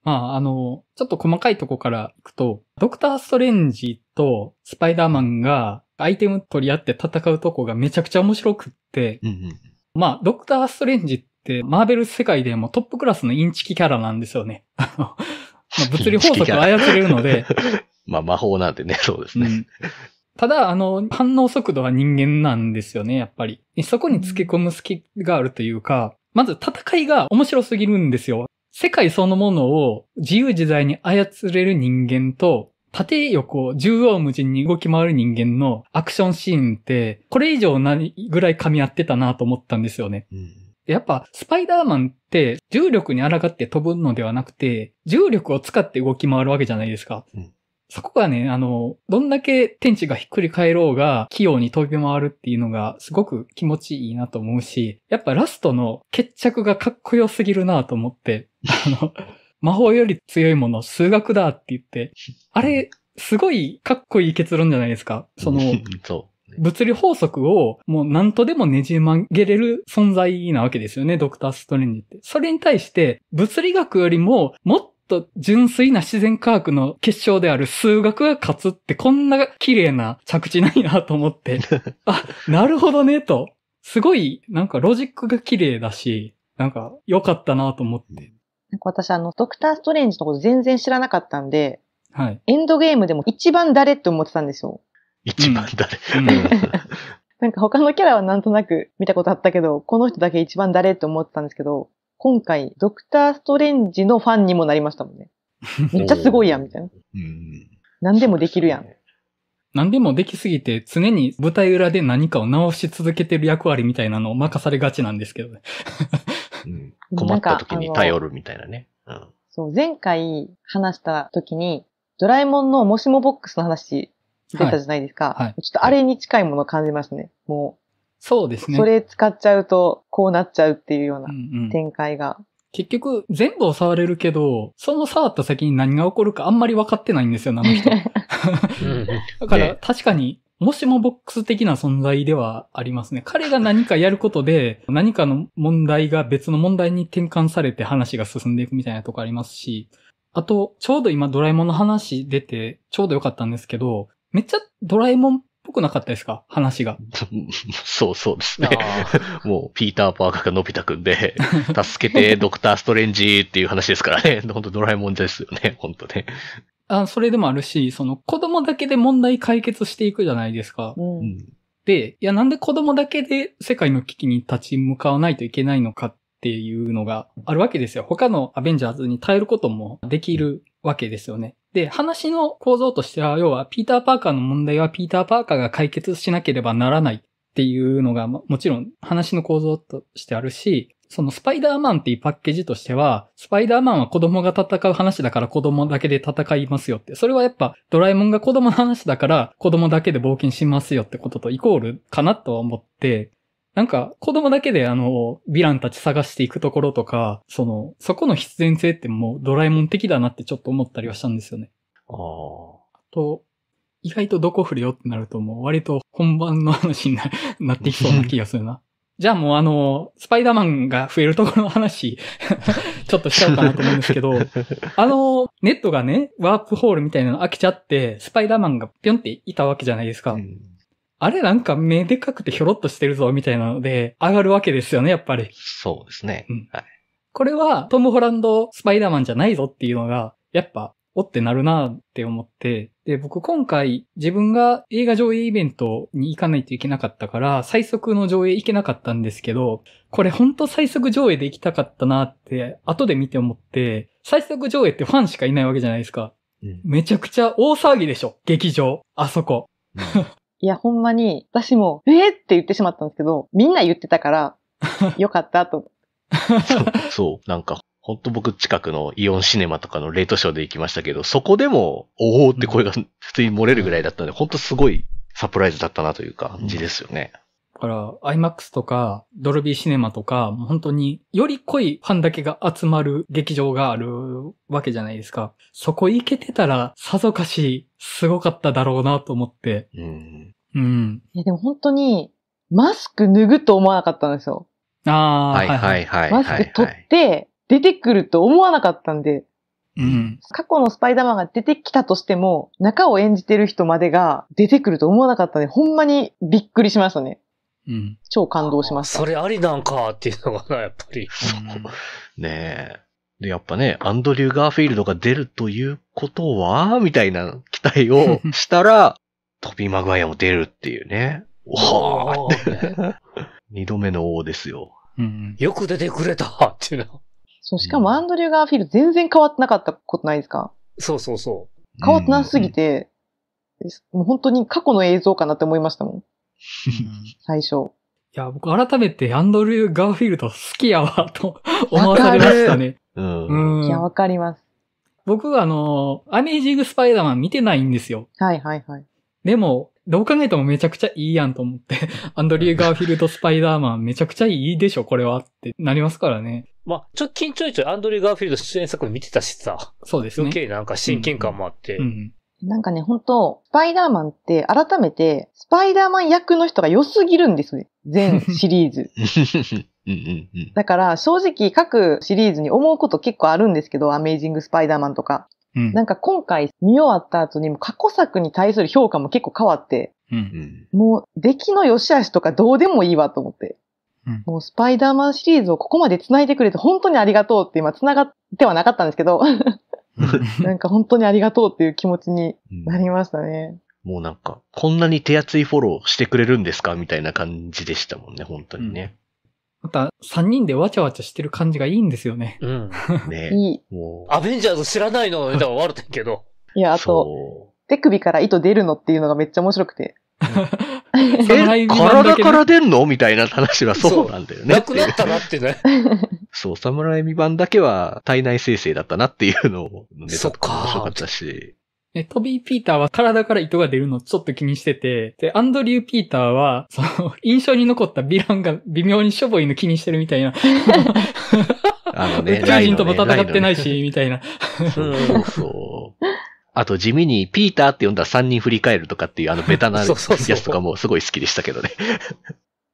まあ、あの、ちょっと細かいとこから行くと、ドクター・ストレンジとスパイダーマンがアイテム取り合って戦うとこがめちゃくちゃ面白くって、うんうん、まあ、ドクター・ストレンジってマーベル世界でもトップクラスのインチキキャラなんですよね。まあ、物理法則を操れるので。まあ魔法なんてね、そうですね。うん、ただ、あの、反応速度は人間なんですよね、やっぱり。そこに付け込む隙があるというか、まず戦いが面白すぎるんですよ。世界そのものを自由自在に操れる人間と、縦横、縦横無尽に動き回る人間のアクションシーンって、これ以上なぐらい噛み合ってたなと思ったんですよね。うんやっぱ、スパイダーマンって、重力に抗って飛ぶのではなくて、重力を使って動き回るわけじゃないですか。うんそこがね、あの、どんだけ天地がひっくり返ろうが、器用に飛び回るっていうのがすごく気持ちいいなと思うし、やっぱラストの決着がかっこよすぎるなと思って、あの、魔法より強いもの、数学だって言って、あれ、すごいかっこいい結論じゃないですか。その、そ物理法則をもう何とでもねじ曲げれる存在なわけですよね、ドクター・ストレンジって。それに対して、物理学よりももっとと純粋な自然科学の結晶である数学が勝つってこんな綺麗な着地ないなと思って、あ、なるほどねと。すごい、なんかロジックが綺麗だし、なんか良かったなと思って。なんか私あの、ドクターストレンジのこと全然知らなかったんで、はい。エンドゲームでも一番誰って思ってたんですよ。一番誰、なんか他のキャラはなんとなく見たことあったけど、この人だけ一番誰って思ってたんですけど、今回、ドクター・ストレンジのファンにもなりましたもんね。めっちゃすごいやん、みたいな。うん、何でもできるやん。何でもできすぎて、常に舞台裏で何かを直し続けてる役割みたいなのを任されがちなんですけどね。うん、困った時に頼るみたいなね。うん、そう、前回話した時に、ドラえもんのもしもボックスの話出たじゃないですか。はい。ちょっとあれに近いものを感じますね。もう。そうですね。それ使っちゃうと、こうなっちゃうっていうような展開が。うんうん結局、全部を触れるけど、その触った先に何が起こるかあんまり分かってないんですよ、あの人。だから、確かに、もしもボックス的な存在ではありますね。彼が何かやることで、何かの問題が別の問題に転換されて話が進んでいくみたいなとこありますし、あと、ちょうど今ドラえもんの話出て、ちょうどよかったんですけど、めっちゃドラえもんっぽくなかったですか話が。そうそうですね。もう、ピーター・パーカーがのび太くんで、助けて、ドクター・ストレンジっていう話ですからね。本当ドラえもんですよね。本当ね。あそれでもあるし、その子供だけで問題解決していくじゃないですか。で、いやなんで子供だけで世界の危機に立ち向かわないといけないのかっていうのがあるわけですよ。他のアベンジャーズに耐えることもできるわけですよね。で、話の構造としては、要は、ピーター・パーカーの問題はピーター・パーカーが解決しなければならないっていうのが、もちろん話の構造としてあるし、そのスパイダーマンっていうパッケージとしては、スパイダーマンは子供が戦う話だから子供だけで戦いますよって。それはやっぱドラえもんが子供の話だから子供だけで冒険しますよってこととイコールかなとは思って、なんか、子供だけであの、ヴィランたち探していくところとか、その、そこの必然性ってもうドラえもん的だなってちょっと思ったりはしたんですよね。ああ。と、意外とどこ振るよってなるともう割と本番の話になってきそうな気がするな。じゃあもうあの、スパイダーマンが増えるところの話 ちょっとしちゃおうかなと思うんですけど、あの、ネットがね、ワープホールみたいなの開けちゃって、スパイダーマンがぴょんっていたわけじゃないですか。うんあれなんか目でかくてひょろっとしてるぞ、みたいなので、上がるわけですよね、やっぱり。そうですね。うん。はい。これは、トム・ホランド・スパイダーマンじゃないぞっていうのが、やっぱ、おってなるなって思って、で、僕今回自分が映画上映イベントに行かないといけなかったから、最速の上映行けなかったんですけど、これほんと最速上映で行きたかったなって、後で見て思って、最速上映ってファンしかいないわけじゃないですか。うん、めちゃくちゃ大騒ぎでしょ、劇場。あそこ。いや、ほんまに、私も、えー、って言ってしまったんですけど、みんな言ってたから、よかったとそう。そう、なんか、ほんと僕近くのイオンシネマとかのレートショーで行きましたけど、そこでも、おおって声が普通に漏れるぐらいだったんで、うん、ほんとすごいサプライズだったなという感じですよね。うんだから、IMAX とか、ドルビーシネマとか、本当に、より濃いファンだけが集まる劇場があるわけじゃないですか。そこ行けてたら、さぞかし、すごかっただろうなと思って。うんうん。いや、でも本当に、マスク脱ぐと思わなかったんですよ。ああ、はいはいはい。マスク取って、出てくると思わなかったんで、うん、過去のスパイダーマンが出てきたとしても、中を演じてる人までが出てくると思わなかったんで、ほんまにびっくりしましたね。うん、超感動しました。それありなんかっていうのがな、やっぱり。うねえ。で、やっぱね、アンドリュー・ガーフィールドが出るということは、みたいな期待をしたら、トビまマグワイアも出るっていうね。おおー 二度目の王ですよ。うん、よく出てくれたっていうの。そう、しかもアンドリュー・ガーフィール全然変わってなかったことないですか、うん、そうそうそう。変わってなすぎて、うん、もう本当に過去の映像かなって思いましたもん。最初。いや、僕改めてアンドリュー・ガーフィールド好きやわ、と 思わされましたね。うん。うん、いや、わかります。僕はあの、アメージング・スパイダーマン見てないんですよ。はいはいはい。でも、どう考えてもめちゃくちゃいいやんと思って、アンドリュー・ガーフィールド・スパイダーマンめちゃくちゃいいでしょ、これはってなりますからね。まあ、ちょ、緊張ちょいアンドリュー・ガーフィールド出演作見てたしさ。そうですね。余計なんか親近感もあって。うん、うんうん、なんかね、本当スパイダーマンって改めて、スパイダーマン役の人が良すぎるんですね。全シリーズ。だから、正直各シリーズに思うこと結構あるんですけど、アメイジング・スパイダーマンとか。なんか今回見終わった後にも過去作に対する評価も結構変わって、もう出来の良し悪しとかどうでもいいわと思って。もうスパイダーマンシリーズをここまで繋いでくれて本当にありがとうって今繋がってはなかったんですけど、なんか本当にありがとうっていう気持ちになりましたね。もうなんか、こんなに手厚いフォローしてくれるんですかみたいな感じでしたもんね、本当にね。また、三人でわちゃわちゃしてる感じがいいんですよね。うん。ねいい。アベンジャーズ知らないの見たら悪いけど。いや、あと、手首から糸出るのっていうのがめっちゃ面白くて。え、体から出んのみたいな話はそうなんだよね。なくなったなってね。そう、侍未版だけは体内生成だったなっていうのをネっか面白かったし。トビー・ピーターは体から糸が出るのをちょっと気にしてて、で、アンドリュー・ピーターは、その、印象に残ったヴィランが微妙にしょぼいの気にしてるみたいな。あのね、宇宙人とも戦ってないし、ね、みたいな。そうそう。あと地味にピーターって呼んだら3人振り返るとかっていうあのベタな やつとかもすごい好きでしたけどね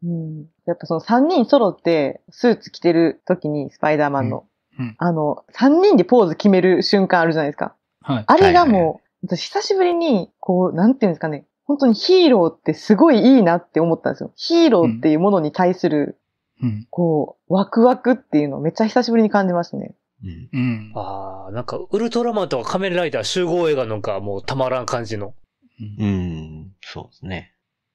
うん、やっぱその3人揃ってスーツ着てる時にスパイダーマンの、うんうん、あの3人でポーズ決める瞬間あるじゃないですか。はい、あれがもう私久しぶりに、こう、なんていうんですかね、本当にヒーローってすごいいいなって思ったんですよ。ヒーローっていうものに対する、こう、ワクワクっていうのをめっちゃ久しぶりに感じましたね。うん。うん、ああ、なんか、ウルトラマンとか仮面ライダー集合映画なんかもうたまらん感じの。うん、うん、そうですね。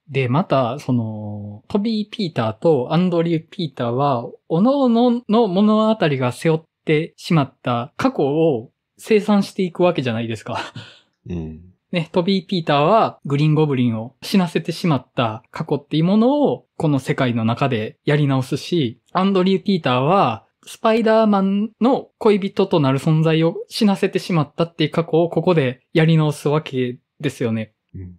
で、また、その、トビー・ピーターとアンドリュー・ピーターは、おのおのの物語が背負ってしまった過去を生産していくわけじゃないですか。うん。ね、トビー・ピーターはグリーンゴブリンを死なせてしまった過去っていうものをこの世界の中でやり直すし、アンドリュー・ピーターはスパイダーマンの恋人となる存在を死なせてしまったっていう過去をここでやり直すわけですよね。うん。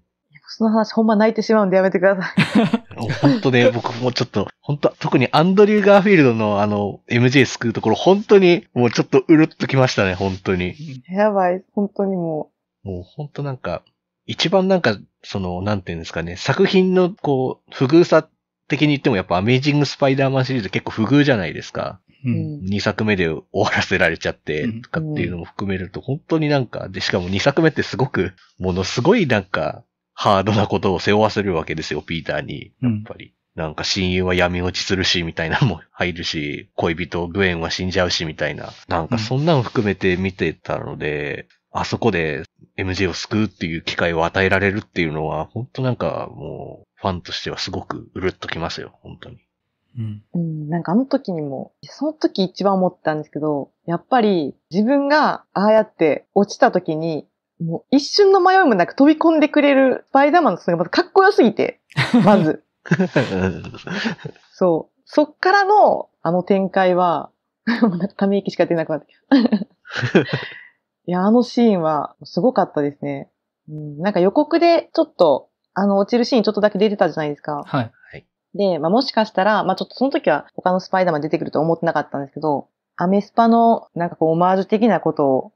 その話ほんま泣いてしまうんでやめてください。本当ね、僕もちょっと、本当特にアンドリュー・ガーフィールドのあの、MJ 救うところ、本当にもうちょっとうるっときましたね、本当に。やばい、本当にもう。もうほんとなんか、一番なんか、その、なんていうんですかね、作品のこう、不遇さ的に言ってもやっぱアメージングスパイダーマンシリーズ結構不遇じゃないですか。うん、2作目で終わらせられちゃって、とかっていうのも含めると、本当になんか、で、しかも2作目ってすごく、ものすごいなんか、ハードなことを背負わせるわけですよ、ピーターに。やっぱり。なんか親友は闇落ちするし、みたいなのも入るし、恋人、グエンは死んじゃうし、みたいな。なんかそんなの含めて見てたので、あそこで MJ を救うっていう機会を与えられるっていうのは、本当なんかもう、ファンとしてはすごくうるっときますよ、本当に。うん、うん、なんかあの時にも、その時一番思ったんですけど、やっぱり自分がああやって落ちた時に、もう一瞬の迷いもなく飛び込んでくれるスパイダーマンの姿がまずかっこよすぎて、まず。そう。そっからのあの展開は、ため息しか出なくなってきた。いや、あのシーンはすごかったですね。うん、なんか予告でちょっと、あの、落ちるシーンちょっとだけ出てたじゃないですか。はい。はい、で、まあ、もしかしたら、まあ、ちょっとその時は他のスパイダーマン出てくると思ってなかったんですけど、アメスパのなんかこうオマージュ的なことを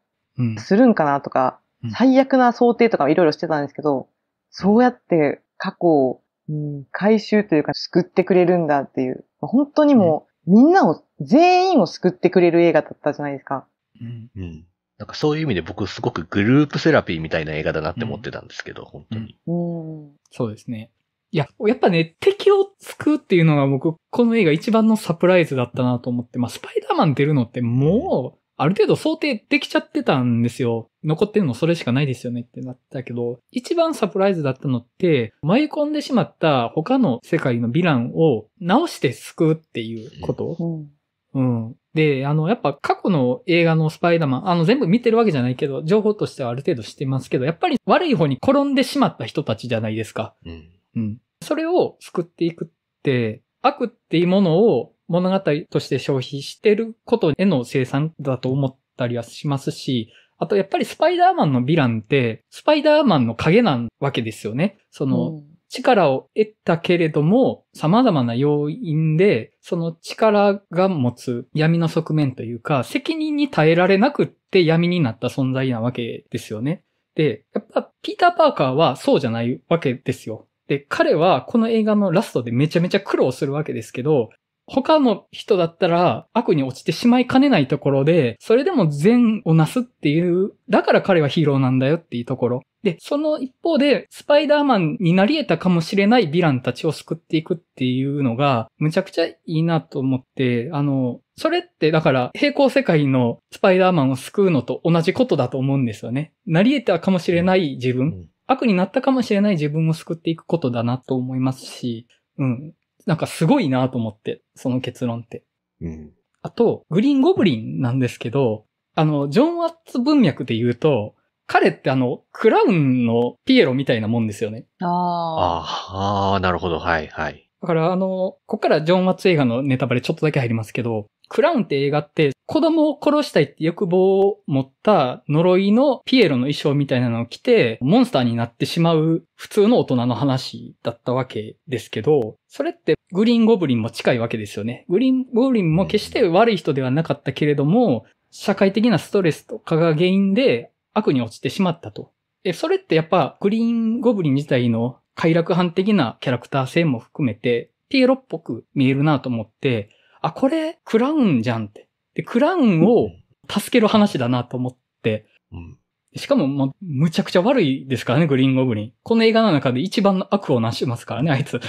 するんかなとか、うん、最悪な想定とかいろいろしてたんですけど、そうやって過去を、うん、回収というか救ってくれるんだっていう、本当にもう、みんなを、全員を救ってくれる映画だったじゃないですか。うん、なんかそういう意味で僕すごくグループセラピーみたいな映画だなって思ってたんですけど、うん、本当に、うん。そうですね。いや、やっぱね、敵を救うっていうのが僕、この映画一番のサプライズだったなと思って、まあ、スパイダーマン出るのってもう、ある程度想定できちゃってたんですよ。残ってるのそれしかないですよねってなったけど、一番サプライズだったのって、舞い込んでしまった他の世界のヴィランを直して救うっていうこと。うん、うんで、あの、やっぱ過去の映画のスパイダーマン、あの、全部見てるわけじゃないけど、情報としてはある程度知ってますけど、やっぱり悪い方に転んでしまった人たちじゃないですか。うん。うん。それを救っていくって、悪っていうものを物語として消費してることへの生産だと思ったりはしますし、あとやっぱりスパイダーマンのヴィランって、スパイダーマンの影なわけですよね。その、うん力を得たけれども、様々な要因で、その力が持つ闇の側面というか、責任に耐えられなくって闇になった存在なわけですよね。で、やっぱ、ピーター・パーカーはそうじゃないわけですよ。で、彼はこの映画のラストでめちゃめちゃ苦労するわけですけど、他の人だったら悪に落ちてしまいかねないところで、それでも善をなすっていう、だから彼はヒーローなんだよっていうところ。で、その一方で、スパイダーマンになり得たかもしれないヴィランたちを救っていくっていうのが、むちゃくちゃいいなと思って、あの、それってだから平行世界のスパイダーマンを救うのと同じことだと思うんですよね。なり得たかもしれない自分、うん、悪になったかもしれない自分を救っていくことだなと思いますし、うん。なんかすごいなと思って、その結論って。うん。あと、グリーンゴブリンなんですけど、あの、ジョン・ワッツ文脈で言うと、彼ってあの、クラウンのピエロみたいなもんですよね。ああ。ああ、なるほど。はい、はい。だからあの、こっからジョン・ワッツ映画のネタバレちょっとだけ入りますけど、クラウンって映画って子供を殺したいって欲望を持った呪いのピエロの衣装みたいなのを着てモンスターになってしまう普通の大人の話だったわけですけど、それってグリーンゴブリンも近いわけですよね。グリーンゴブリンも決して悪い人ではなかったけれども、社会的なストレスとかが原因で悪に落ちてしまったと。え、それってやっぱグリーンゴブリン自体の快楽犯的なキャラクター性も含めてピエロっぽく見えるなと思って、あ、これ、クラウンじゃんって。で、クラウンを助ける話だなと思って、うんしかも、まあ、むちゃくちゃ悪いですからね、グリーンゴブリン。この映画の中で一番の悪をなしますからね、あいつ。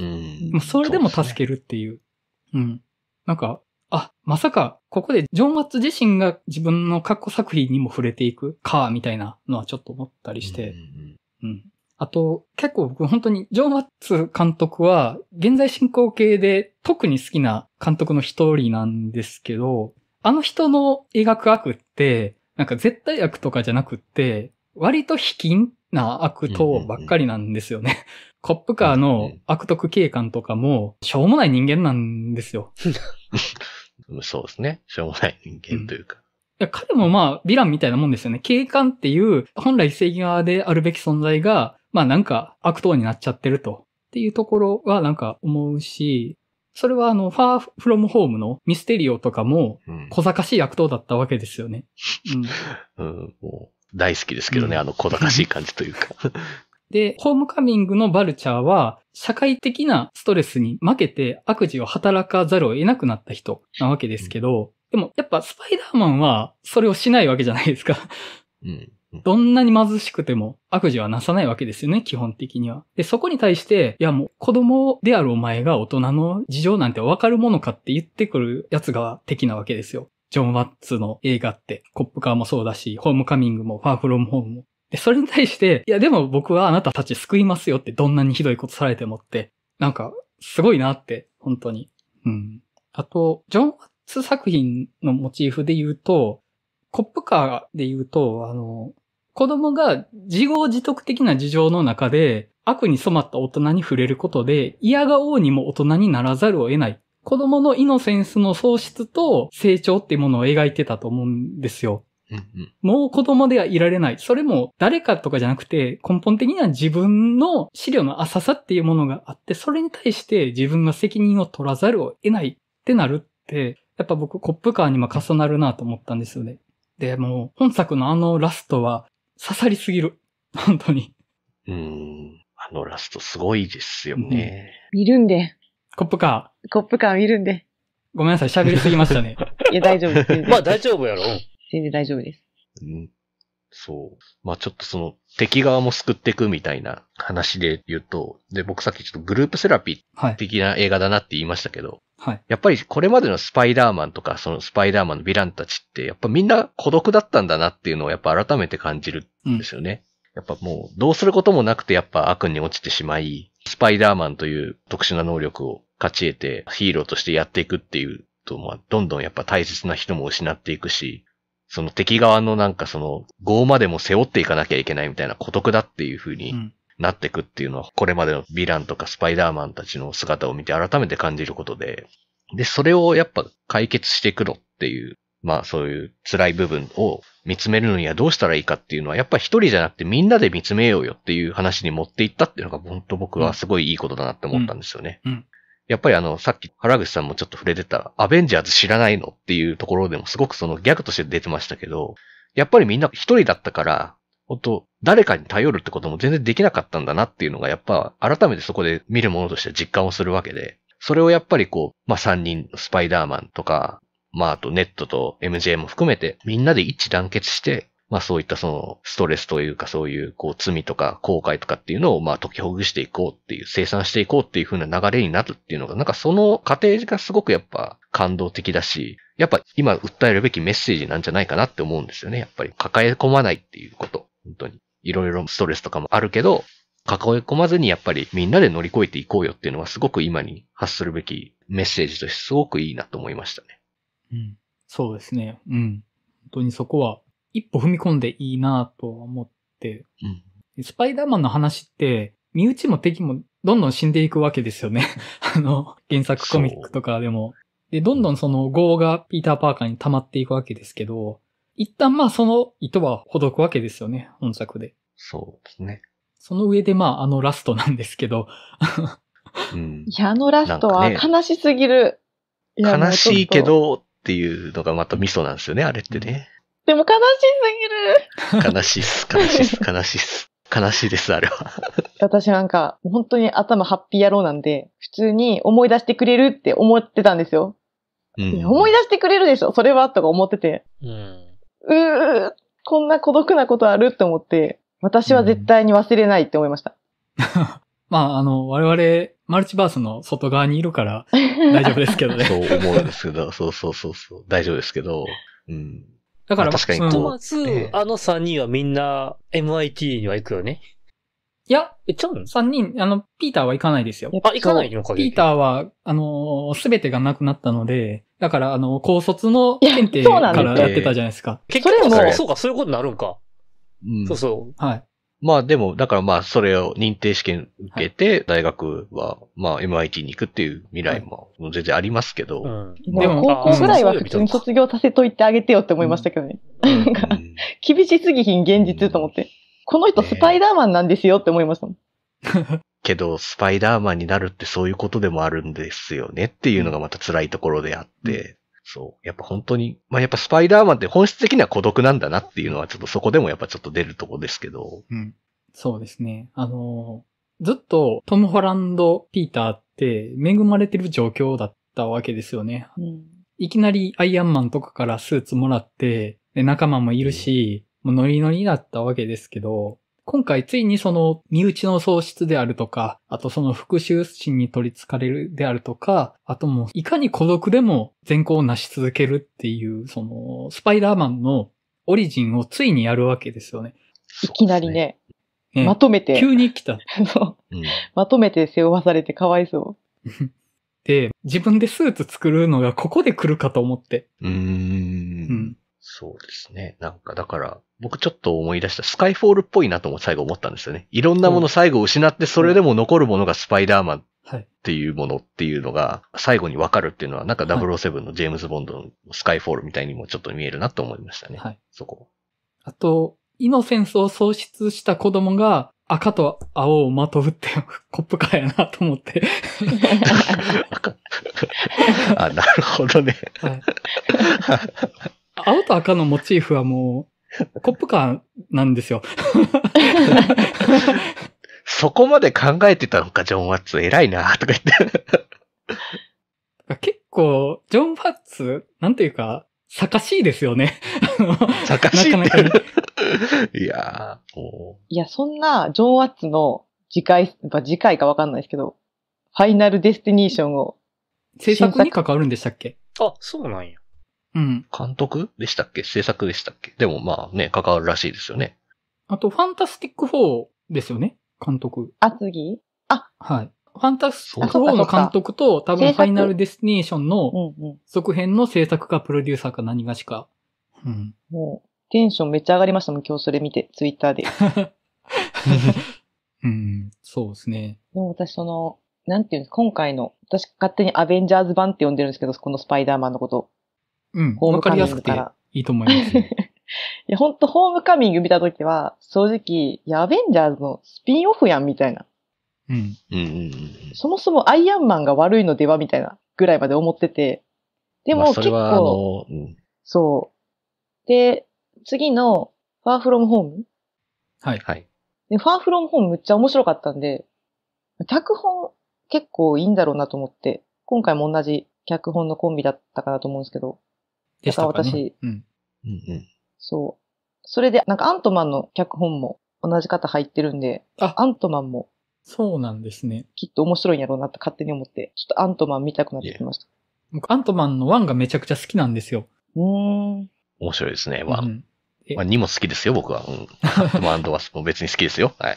うん、それでも助けるっていう。うね、うん。なんか、あ、まさか、ここでジョン・ワッツ自身が自分の過去作品にも触れていくか、みたいなのはちょっと思ったりして。うん、うんうん、あと、結構僕本当に、ジョー・マッツ監督は、現在進行形で特に好きな監督の一人なんですけど、あの人の描く悪って、なんか絶対悪とかじゃなくって、割と卑近な悪党ばっかりなんですよね。コップカーの悪徳警官とかも、しょうもない人間なんですよ。そうですね。しょうもない人間というか。うん彼もまあ、ヴィランみたいなもんですよね。警官っていう、本来正義側であるべき存在が、まあなんか悪党になっちゃってると。っていうところはなんか思うし、それはあの、ファーフロムホームのミステリオとかも、小賢しい悪党だったわけですよね。うん。うん、もう大好きですけどね、うん、あの小賢しい感じというか で、ホームカミングのバルチャーは、社会的なストレスに負けて悪事を働かざるを得なくなった人なわけですけど、うん、でもやっぱスパイダーマンはそれをしないわけじゃないですかうん。どんなに貧しくても悪事はなさないわけですよね、基本的には。で、そこに対して、いやもう子供であるお前が大人の事情なんてわかるものかって言ってくるやつが敵なわけですよ。ジョン・ワッツの映画って、コップカーもそうだし、ホームカミングも、ファーフロムホームも。で、それに対して、いやでも僕はあなたたち救いますよってどんなにひどいことされてもって、なんか、すごいなって、本当に。うん。あと、ジョン・ワッツ作品のモチーフで言うと、コップカーで言うと、あの、子供が自業自得的な事情の中で悪に染まった大人に触れることで嫌が王にも大人にならざるを得ない。子供のイノセンスの喪失と成長っていうものを描いてたと思うんですよ。もう子供ではいられない。それも誰かとかじゃなくて根本的には自分の資料の浅さっていうものがあって、それに対して自分が責任を取らざるを得ないってなるって、やっぱ僕コップカーにも重なるなと思ったんですよね。で、もう本作のあのラストは刺さりすぎる。本当に。うん。あのラストすごいですよね。見るんで。コップカー。コップカー見るんで。ごめんなさい、喋りすぎましたね。いや、大丈夫。まあ大丈夫やろ。全然大丈夫です。うん。そう。まあちょっとその、敵側も救っていくみたいな話で言うと、で、僕さっきちょっとグループセラピー的な映画だなって言いましたけど、はい、はい。やっぱりこれまでのスパイダーマンとか、そのスパイダーマンのヴィランたちって、やっぱみんな孤独だったんだなっていうのをやっぱ改めて感じるんですよね。うん、やっぱもう、どうすることもなくてやっぱ悪に落ちてしまい、スパイダーマンという特殊な能力を勝ち得てヒーローとしてやっていくっていうと、まあ、どんどんやっぱ大切な人も失っていくし、その敵側のなんかその、業までも背負っていかなきゃいけないみたいな孤独だっていうふうになっていくっていうのは、これまでのヴィランとかスパイダーマンたちの姿を見て改めて感じることで、で、それをやっぱ解決していくのっていう、まあそういう辛い部分を見つめるのにはどうしたらいいかっていうのは、やっぱ一人じゃなくてみんなで見つめようよっていう話に持っていったっていうのが、本当僕はすごいいいことだなって思ったんですよね。うん、やっぱりあの、さっき原口さんもちょっと触れてた、アベンジャーズ知らないのっていうところでもすごくそのギャグとして出てましたけど、やっぱりみんな一人だったから、本と誰かに頼るってことも全然できなかったんだなっていうのが、やっぱ改めてそこで見るものとして実感をするわけで、それをやっぱりこう、まあ、三人、スパイダーマンとか、まあ、あとネットと MJ も含めて、みんなで一致団結して、まあそういったそのストレスというかそういうこう罪とか後悔とかっていうのをまあ解きほぐしていこうっていう、生産していこうっていう風な流れになるっていうのがなんかその過程がすごくやっぱ感動的だし、やっぱ今訴えるべきメッセージなんじゃないかなって思うんですよね。やっぱり抱え込まないっていうこと。本当に。いろいろストレスとかもあるけど、囲い込まずにやっぱりみんなで乗り越えていこうよっていうのはすごく今に発するべきメッセージとしてすごくいいなと思いましたね。うん。そうですね。うん。本当にそこは一歩踏み込んでいいなと思って、うん、スパイダーマンの話って、身内も敵もどんどん死んでいくわけですよね。あの、原作コミックとかでも。で、どんどんその業がピーター・パーカーに溜まっていくわけですけど、一旦まあその意図はほどくわけですよね、本作で。そうですね。その上でまああのラストなんですけど。うん、いや、あのラストは悲しすぎる。ね、悲しいけどっていうのがまたミソなんですよね、あれってね。でも悲しすぎる。悲しいっす、悲しいっす、悲しいっす。悲しいです、あれは。私なんか、本当に頭ハッピー野郎なんで、普通に思い出してくれるって思ってたんですよ。うん、思い出してくれるでしょ、それは、とか思ってて。うんうー、こんな孤独なことあるって思って、私は絶対に忘れないって思いました。まあ、あの、我々、マルチバースの外側にいるから大丈夫ですけどね。そう思うんですけど、そうそうそうそう、大丈夫ですけど、うん。だから、まあ、確かにこう。まず、あの3人はみんな MIT には行くよね。いや、え、ちょう ?3 人、あの、ピーターは行かないですよ。あ、行かないのかピーターは、あの、すべてがなくなったので、だから、あの、高卒の検定からやってたじゃないですか。結局、そそうか、そういうことになるんか。うん、そうそう。はい。まあでも、だからまあ、それを認定試験受けて、大学は、まあ、MIT に行くっていう未来も全然ありますけど。うん、でも、高校ぐらいは普通に卒業させといてあげてよって思いましたけどね。なんか、厳しすぎひん現実と思って。この人スパイダーマンなんですよって思いましたもん。けど、スパイダーマンになるってそういうことでもあるんですよねっていうのがまた辛いところであって、そう。やっぱ本当に、まあ、やっぱスパイダーマンって本質的には孤独なんだなっていうのはちょっとそこでもやっぱちょっと出るとこですけど。うん。そうですね。あのずっとトム・ホランド・ピーターって恵まれてる状況だったわけですよね。うん、いきなりアイアンマンとかからスーツもらって、で、仲間もいるし、もうノリノリだったわけですけど、今回ついにその身内の喪失であるとか、あとその復讐心に取り憑かれるであるとか、あともういかに孤独でも善行を成し続けるっていう、そのスパイダーマンのオリジンをついにやるわけですよね。いきなりね。ねまとめて。急に来た。まとめて背負わされてかわいそう。で、自分でスーツ作るのがここで来るかと思って。うん,、うん。そうですね。なんか、だから、僕ちょっと思い出した、スカイフォールっぽいなとも最後思ったんですよね。いろんなもの最後失って、それでも残るものがスパイダーマンっていうものっていうのが、最後にわかるっていうのは、なんか007のジェームズ・ボンドのスカイフォールみたいにもちょっと見えるなと思いましたね。はい。そこ。あと、イノセンスを喪失した子供が赤と青をまとうってコップかやなと思って あ、なるほどね。はい 青と赤のモチーフはもう、コップ感なんですよ。そこまで考えてたのか、ジョン・ワッツ。偉いな、とか言って。結構、ジョン・ワッツ、なんていうか、坂しいですよね。坂しい。いやいや、そんな、ジョン・ワッツの次回、次回かわかんないですけど、ファイナルデスティニーションを。制作に関わるんでしたっけあ、そうなんや。うん。監督でしたっけ制作でしたっけでもまあね、関わるらしいですよね。あと、ファンタスティック4ですよね監督。あ、次あはい。ファンタスティック4の監督と、多分ファイナルデスティネーションの続編の制作かプロデューサーか何がしか。うん。もう、テンションめっちゃ上がりましたもん、今日それ見て、ツイッターで。うん、そうですね。でも私その、なんていうんですか、今回の、私勝手にアベンジャーズ版って呼んでるんですけど、このスパイダーマンのこと。うん、わかりやすくていいと思います。いや、ほんと、ホームカミング見たときは、正直、や、アベンジャーズのスピンオフやん、みたいな。うん。うん。そもそもアイアンマンが悪いのでは、みたいな、ぐらいまで思ってて。でも、結構、そうん、そう。で、次の、ファーフロムホームはい。はい。で、ファーフロムホームむっちゃ面白かったんで、脚本結構いいんだろうなと思って、今回も同じ脚本のコンビだったかなと思うんですけど、でしたか、ね、私、うん。うんうん。そう。それで、なんかアントマンの脚本も同じ方入ってるんで、あアントマンも。そうなんですね。きっと面白いんやろうなって勝手に思って、ちょっとアントマン見たくなってきました。僕、アントマンの1がめちゃくちゃ好きなんですよ。うん。面白いですね、1。うん、まあ、2も好きですよ、僕は。うん。アントマンとワスも別に好きですよ。はい。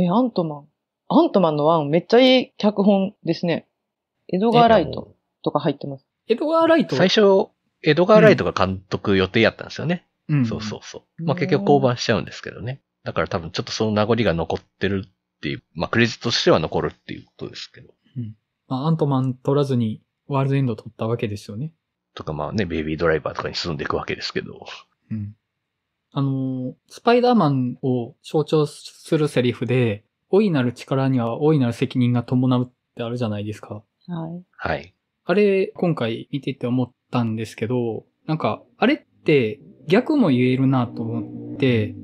え、アントマン。アントマンの1めっちゃいい脚本ですね。エドガー・ライトとか入ってます。エドガー・ライト最初、ドガー・ライトが監督予定やったんですよね。うん、そうそうそう。まあ、結局降板しちゃうんですけどね。だから多分ちょっとその名残が残ってるっていう、まあ、クレジットとしては残るっていうことですけど。うん。まあ、アントマン取らずにワールドエンド取ったわけですよね。とかまあね、ベイビードライバーとかに進んでいくわけですけど。うん。あの、スパイダーマンを象徴するセリフで、大いなる力には大いなる責任が伴うってあるじゃないですか。はい。はい。あれ、今回見てて思ったんですけど、なんか、あれって逆も言えるなと思って、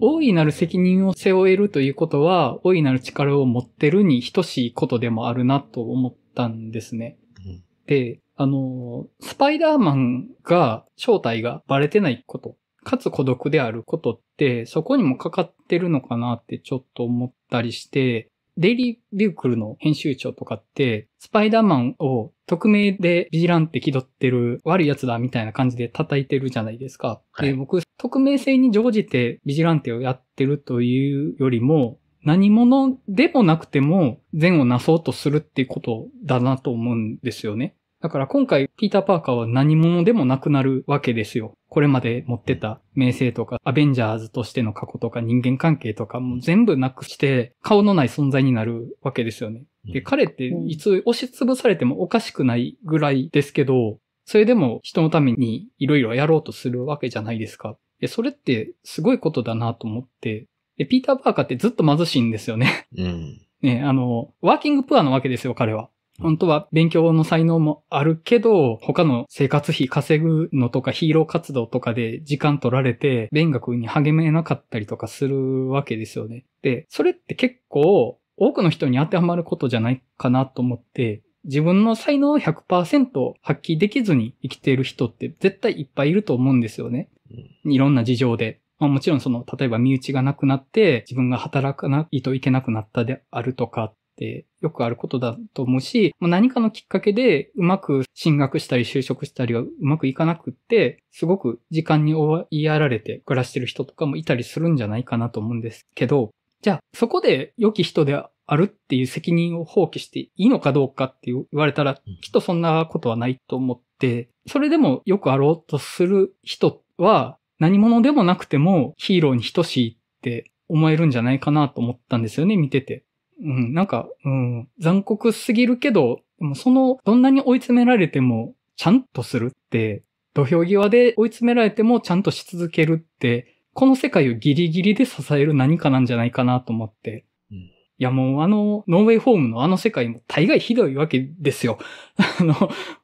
大いなる責任を背負えるということは、大いなる力を持ってるに等しいことでもあるなと思ったんですね。うん、で、あの、スパイダーマンが、正体がバレてないこと、かつ孤独であることって、そこにもかかってるのかなってちょっと思ったりして、デイリービュークルの編集長とかって、スパイダーマンを匿名でビジランって気取ってる悪い奴だみたいな感じで叩いてるじゃないですか。はい、で、僕、匿名性に乗じてビジランテをやってるというよりも、何者でもなくても善をなそうとするっていうことだなと思うんですよね。だから今回、ピーター・パーカーは何者でもなくなるわけですよ。これまで持ってた名声とか、アベンジャーズとしての過去とか、人間関係とか、も全部なくして、顔のない存在になるわけですよね。で、彼っていつ押しつぶされてもおかしくないぐらいですけど、それでも人のためにいろいろやろうとするわけじゃないですか。で、それってすごいことだなと思って、で、ピーター・パーカーってずっと貧しいんですよね。うん。ね、あの、ワーキングプアなわけですよ、彼は。本当は勉強の才能もあるけど、他の生活費稼ぐのとかヒーロー活動とかで時間取られて、勉学に励めなかったりとかするわけですよね。で、それって結構多くの人に当てはまることじゃないかなと思って、自分の才能を100%発揮できずに生きている人って絶対いっぱいいると思うんですよね。いろんな事情で。まあ、もちろんその、例えば身内がなくなって自分が働かないといけなくなったであるとか、ってよくあることだと思うし、もう何かのきっかけでうまく進学したり就職したりはうまくいかなくって、すごく時間に追いやられて暮らしてる人とかもいたりするんじゃないかなと思うんですけど、じゃあそこで良き人であるっていう責任を放棄していいのかどうかって言われたら、きっとそんなことはないと思って、それでもよくあろうとする人は何者でもなくてもヒーローに等しいって思えるんじゃないかなと思ったんですよね、見てて。うん、なんか、うん、残酷すぎるけど、でもその、どんなに追い詰められても、ちゃんとするって、土俵際で追い詰められてもちゃんとし続けるって、この世界をギリギリで支える何かなんじゃないかなと思って。うん、いやもうあの、ノーウェイホームのあの世界も大概ひどいわけですよ。あの、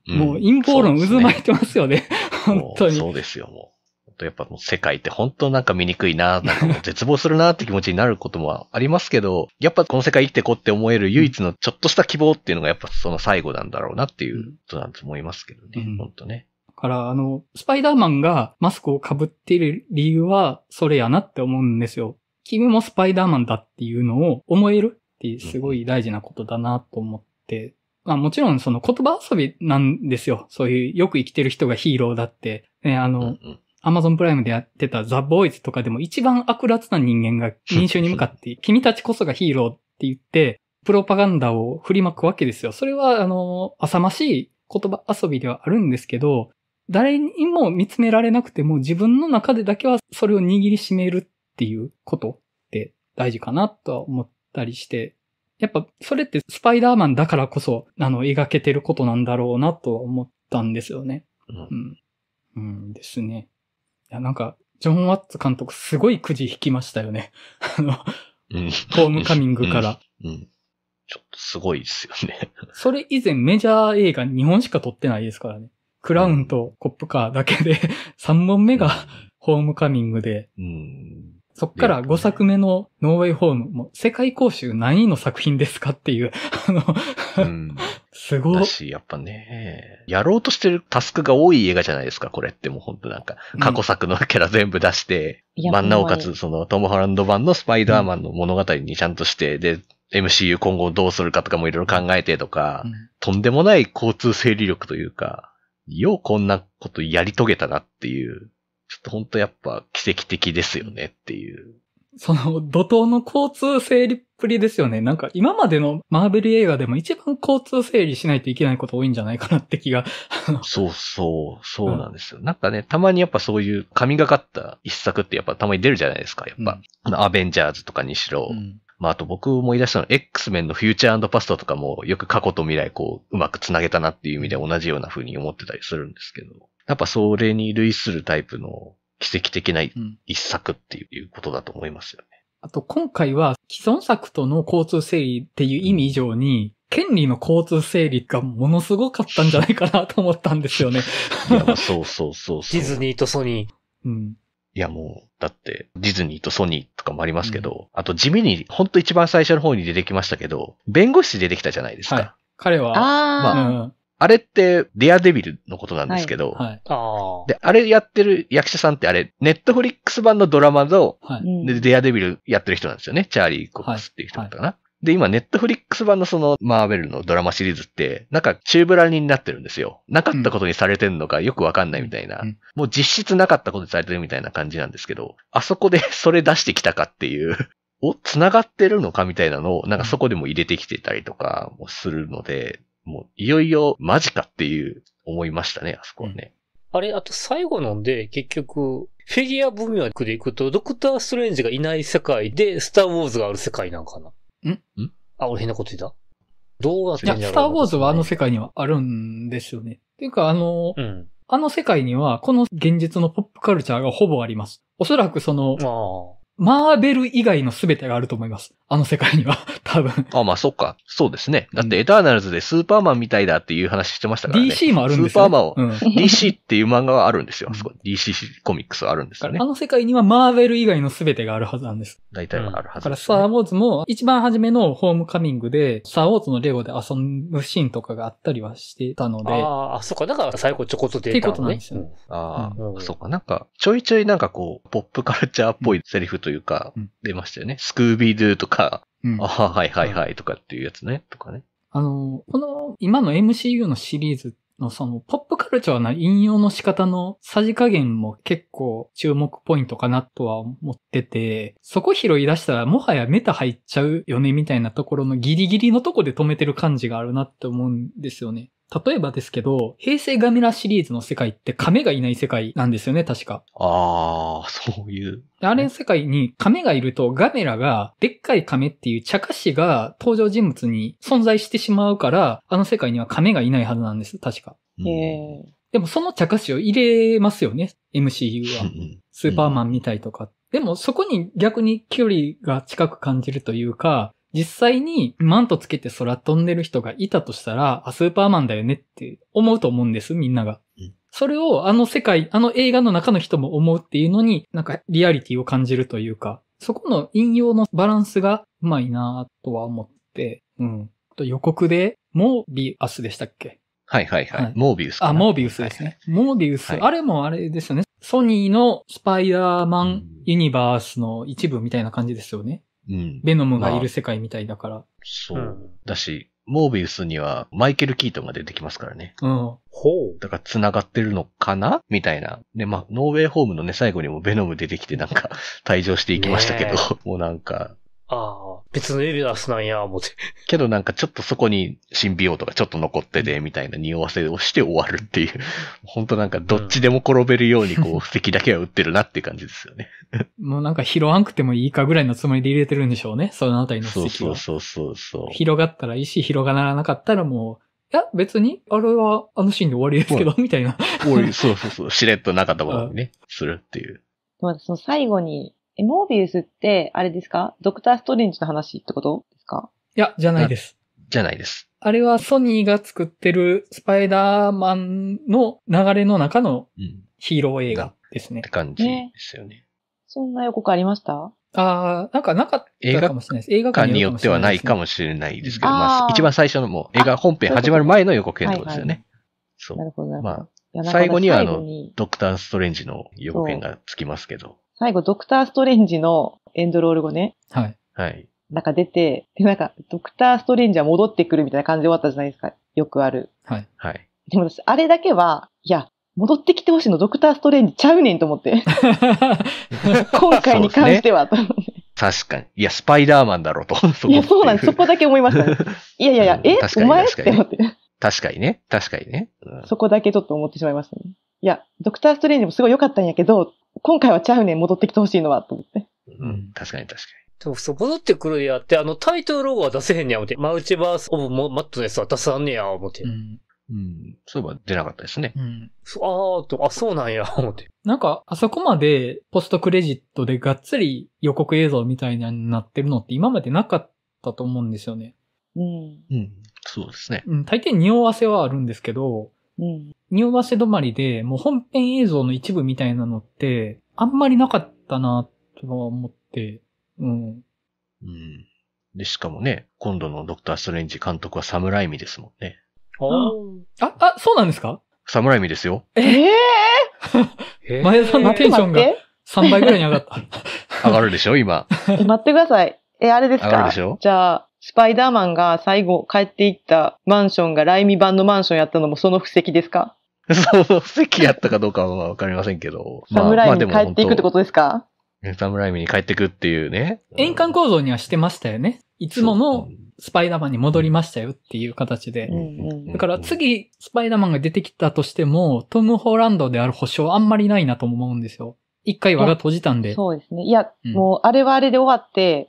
うん、もう陰謀論渦巻いてますよね。ね本当に。そうですよ、もう。とやっぱもう世界って本当なんか醜いな、なんかもう絶望するなって気持ちになることもありますけど、やっぱこの世界生きてこって思える唯一のちょっとした希望っていうのがやっぱその最後なんだろうなっていうことなんて思いますけどね、うん、本当ね。から、あの、スパイダーマンがマスクを被っている理由はそれやなって思うんですよ。君もスパイダーマンだっていうのを思えるってすごい大事なことだなと思って、まあもちろんその言葉遊びなんですよ。そういうよく生きてる人がヒーローだって、ね、あの、うんうん、アマゾンプライムでやってたザ・ボーイズとかでも一番悪辣な人間が民衆に向かって、君たちこそがヒーローって言って、プロパガンダを振りまくわけですよ。それは、あの、浅ましい言葉遊びではあるんですけど、誰にも見つめられなくても自分の中でだけはそれを握りしめるっていうことって大事かなとは思ったりして、やっぱそれってスパイダーマンだからこそ、あの、描けてることなんだろうなとは思ったんですよね。うん。うん、うんですね。や、なんか、ジョン・ワッツ監督すごいくじ引きましたよね。あの、ホームカミングから、うん。うん。ちょっとすごいですよね。それ以前メジャー映画日本しか撮ってないですからね。クラウンとコップカーだけで3 本目がホームカミングで。うん。そっから5作目のノーウェイホームも世界公衆何位の作品ですかっていう、あの、すごい。だし、やっぱね、やろうとしてるタスクが多い映画じゃないですか、これってもう本当なんか、過去作のキャラ全部出して、うん、なおかつそのトム・ホランド版のスパイダーマンの物語にちゃんとして、うん、で、MCU 今後どうするかとかもいろいろ考えてとか、うん、とんでもない交通整理力というか、ようこんなことやり遂げたなっていう、ちょっと本当やっぱ奇跡的ですよねっていう。その怒涛の交通整理っぷりですよね。なんか今までのマーベル映画でも一番交通整理しないといけないこと多いんじゃないかなって気が。そうそう、そうなんですよ、うん、なんかね、たまにやっぱそういう神がかった一作ってやっぱたまに出るじゃないですか。やっぱ、うん、アベンジャーズとかにしろ。うんまあ、あと僕思い出したの、X メンのフューチャーパストとかもよく過去と未来こう、うまく繋げたなっていう意味で同じような風に思ってたりするんですけど、やっぱそれに類するタイプの奇跡的な一作っていうことだと思いますよね。あと今回は既存作との交通整理っていう意味以上に、権利の交通整理がものすごかったんじゃないかなと思ったんですよね。そうそうそうそう。ディズニーとソニー。うん。いやもう、だって、ディズニーとソニーとかもありますけど、うん、あと地味に、ほんと一番最初の方に出てきましたけど、弁護士出てきたじゃないですか。はい、彼は、あ、まあ、うん、あれって、ディアデビルのことなんですけど、はい、はい、で、あれやってる役者さんってあれ、ネットフリックス版のドラマの、はい、で、ディアデビルやってる人なんですよね。チャーリー・コックスっていう人だったかな。はいはいで、今、ネットフリックス版のその、マーベルのドラマシリーズって、なんか、宙ぶらりになってるんですよ。なかったことにされてんのかよくわかんないみたいな、うん。もう実質なかったことにされてるみたいな感じなんですけど、あそこでそれ出してきたかっていう お、繋がってるのかみたいなのを、なんかそこでも入れてきてたりとかもするので、もういよいよマジかっていう思いましたね、あそこはね。うん、あれ、あと最後なんで、結局、フィギュア文脈でいくと、ドクター・ストレンジがいない世界で、スター・ウォーズがある世界なんかな。んんあ、俺変なこと言った。どうなってんだいや、スター・ウォーズはあの世界にはあるんですよね。っていうか、あの、うん、あの世界には、この現実のポップカルチャーがほぼあります。おそらくその、マーベル以外の全てがあると思います。あの世界には、多分。ああ、まあそっか。そうですね。だってエターナルズでスーパーマンみたいだっていう話してましたからね。DC もあるんですよ、スーパーマンを、うん、DC っていう漫画はあるんですよ。う DC コミックスはあるんですよね。あの世界にはマーベル以外の全てがあるはずなんです。大体はあるはずです、ね、だからスターウォーズも一番初めのホームカミングで、スターウォーズのレゴで遊ぶシーンとかがあったりはしてたので。ああ、そっか。だから最後ちょこっと出た、ね、っていうことなんですよ。うん、ああ、そっか。なんか、ちょいちょいなんかこう、ポップカルチャーっぽいセリフというか、出ましたよね。うん、スクービードゥとか、うん、あはいはいはいとかっていうやつね、とかね。あの、この、今の MCU のシリーズのその、ポップカルチャーな引用の仕方のさじ加減も結構注目ポイントかなとは思ってて、そこ拾い出したらもはやメタ入っちゃうよねみたいなところのギリギリのとこで止めてる感じがあるなって思うんですよね。例えばですけど、平成ガメラシリーズの世界って亀がいない世界なんですよね、確か。ああ、そういう。あれの世界に亀がいるとガメラが、でっかい亀っていう茶菓子が登場人物に存在してしまうから、あの世界には亀がいないはずなんです、確か。へでもその茶菓子を入れますよね、MCU は。スーパーマンみたいとか。でもそこに逆に距離が近く感じるというか、実際にマントつけて空飛んでる人がいたとしたら、あ、スーパーマンだよねって思うと思うんです、みんなが。それをあの世界、あの映画の中の人も思うっていうのに、なんかリアリティを感じるというか、そこの引用のバランスがうまいなとは思って、うん。と予告で、モービアスでしたっけはいはいはい。はい、モービウス。あ、モービウスですね。はいはい、モービウス、あれもあれですよね。ソニーのスパイダーマンユニバースの一部みたいな感じですよね。うん。ベノムがいる世界みたいだから。まあ、そう。だし、モービウスにはマイケル・キートンが出てきますからね。うん。ほう。だから繋がってるのかなみたいな。で、まあ、ノーウェイホームのね、最後にもベノム出てきてなんか退場していきましたけど、もうなんか、ああ、別のエビダスなんや、思って。けどなんかちょっとそこに新美容とかちょっと残ってて、みたいな匂わせをして終わるっていう。本当なんかどっちでも転べるようにこう、布石だけは打ってるなっていう感じですよね。もうなんか拾わんくてもいいかぐらいのつもりで入れてるんでしょうね、そのあたりの席は。そうそうそうそう。広がったらいいし、広がらなかったらもう、いや、別に、あれは、あのシーンで終わりですけど、みたいな。終わり、そうそうそう。しれっとなかったもとにね、するっていう。でもその最後にえ、モービウスって、あれですかドクターストレンジの話ってことですかいや、じゃないです。じゃないです。あれはソニーが作ってるスパイダーマンの流れの中のヒーロー映画ですね。うん、って感じですよね、ね、そんな予告ありましたああ、なんかなかったかもしれないです。映画館によってはないかもしれないですけど、あまあ、一番最初のもう映画本編始まる前の予告編ってことですよね。そうそう。なるほど。まあ、最後にはあの、ドクター・ストレンジの予告編がつきますけど。最後、ドクター・ストレンジのエンドロール後ね、はい。はい。なんか出て、で、なんか、ドクター・ストレンジは戻ってくるみたいな感じで終わったじゃないですか。よくある。はい。はい。でも私、あれだけは、いや、戻ってきてほしいの、ドクター・ストレンジちゃうねんと思って。今回に関しては。確かに。いや、スパイダーマンだろうと。いや、そうなんです。そこだけ思いました、ね。いやいやいや、うんえお前って思って。確かにね。確かにね。うんそこだけちょっと思ってしまいましたね。いや、ドクター・ストレンジもすごい良かったんやけど、今回はちゃうねん、戻ってきてほしいのは、と思って。うん、確かに確かに。でもそこだってくるやって、あの、タイトルロゴは出せへんねや、思って。マウチバース・オブ・マットネスは出さんねや、思って。うん。うん。そういえば出なかったですね。うん。ああ、と、あ、そうなんや、思って。なんか、あそこまで、ポストクレジットでがっつり予告映像みたいになってるのって今までなかったと思うんですよね。うん。うん。そうですね。うん。大抵匂わせはあるんですけど、うん。匂わせ止まりで、もう本編映像の一部みたいなのって、あんまりなかったな、とは思って、うん。うん。で、しかもね、今度のドクター・ストレンジ監督は侍意味ですもんね。あ、あ、そうなんですか侍意味ですよ。ええー、前田さんのテンションが3倍ぐらいに上がった。上がるでしょ、今。待ってください。え、あれですか上がるでしょじゃあ、スパイダーマンが最後帰っていったマンションがライミ版のマンションやったのもその布石ですか その布石やったかどうかはわかりませんけど。サムライミに帰っていくってことですか、まあ、サムライミに帰っていくっていうね。円環構造にはしてましたよね。いつものスパイダーマンに戻りましたよっていう形で。だから次、スパイダーマンが出てきたとしても、トム・ホーランドである保証あんまりないなと思うんですよ。一回輪が閉じたんで。そうですね。いや、うん、もうあれはあれで終わって、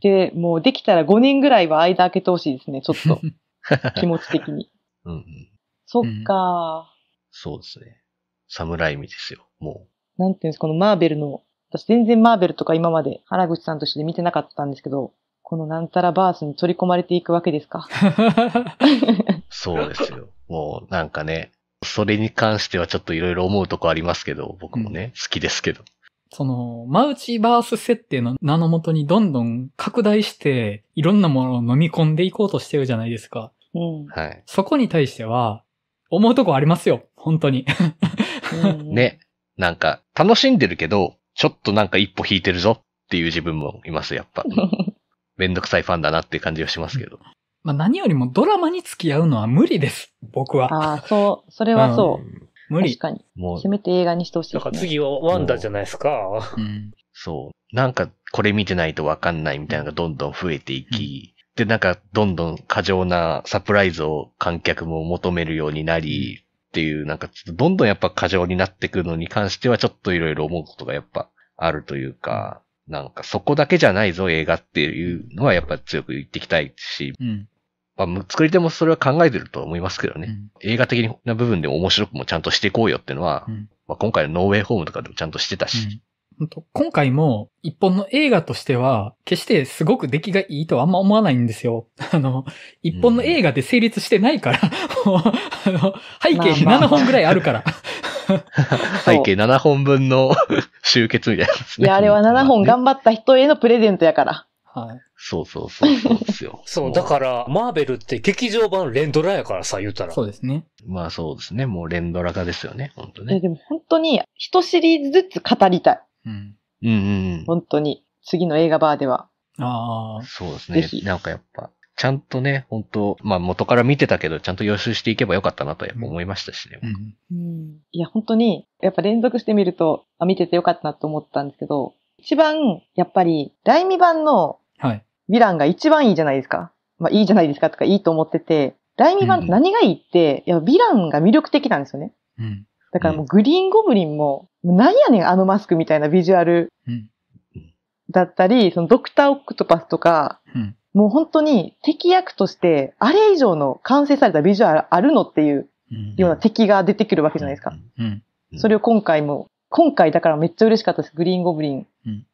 で、もうできたら5年ぐらいは間開けてほしいですね、ちょっと。気持ち的に。うん、そっか、そうですね。侍味ですよ、もう。なんていうんですか、このマーベルの、私全然マーベルとか今まで原口さんとして見てなかったんですけど、このなんたらバースに取り込まれていくわけですか。そうですよ。もうなんかね、それに関してはちょっといろいろ思うとこありますけど、僕もね、うん、好きですけど。その、マウチバース設定の名のもとにどんどん拡大して、いろんなものを飲み込んでいこうとしてるじゃないですか。うん。はい。そこに対しては、思うとこありますよ。本当に。ね。なんか、楽しんでるけど、ちょっとなんか一歩引いてるぞっていう自分もいます、やっぱ。めんどくさいファンだなっていう感じがしますけど。まあ何よりもドラマに付き合うのは無理です。僕は。ああ、そう、それはそう。うん無理。確かに。もう、せめて映画にしてほしい、ね、だから次はワンダじゃないですか。うん。そう。なんか、これ見てないとわかんないみたいなのがどんどん増えていき、うん、で、なんか、どんどん過剰なサプライズを観客も求めるようになり、っていう、なんか、どんどんやっぱ過剰になってくるのに関しては、ちょっといろいろ思うことがやっぱあるというか、なんかそこだけじゃないぞ、映画っていうのはやっぱ強く言っていきたいし、うん、まあ、作り手もそれは考えてると思いますけどね。うん、映画的な部分でも面白くもちゃんとしていこうよっていうのは、うん、まあ、今回のノーウェイホームとかでもちゃんとしてたし。うん、今回も一本の映画としては、決してすごく出来がいいとはあんま思わないんですよ。あの、一本の映画で成立してないから、背景に7本ぐらいあるから。背景7本分の集結みたいな、ね、いや、あれは7本頑張った人へのプレゼントやから。はい。そうそうそうそうですよ。そう、だから、マーベルって劇場版連ドラやからさ、言うたら。そうですね。まあそうですね。もう連ドラ化ですよね。本当えね。でも本当に、一シリーズずつ語りたい。うん。うんうん本当に。次の映画バーでは。ああ、そうですね。なんかやっぱ、ちゃんとね、本当まあ元から見てたけど、ちゃんと予習していけばよかったなとやっぱ思いましたしね。うん。うん。いや、本当に、やっぱ連続してみると、あ、見ててよかったなと思ったんですけど、一番、やっぱり、第2版のはい。ヴィランが一番いいじゃないですか。まあ、いいじゃないですかとか、いいと思ってて、ライミ版って何がいいって、うん、いや、ヴィランが魅力的なんですよね。うん。だからもうグリーンゴブリンも、もう何やねん、あのマスクみたいなビジュアル。うん。だったり、そのドクターオクトパスとか、うん、もう本当に敵役として、あれ以上の完成されたビジュアルあるのっていうような敵が出てくるわけじゃないですか。うん、うん、それを今回も今回だからめっちゃ嬉しかったです。グリーンゴブリン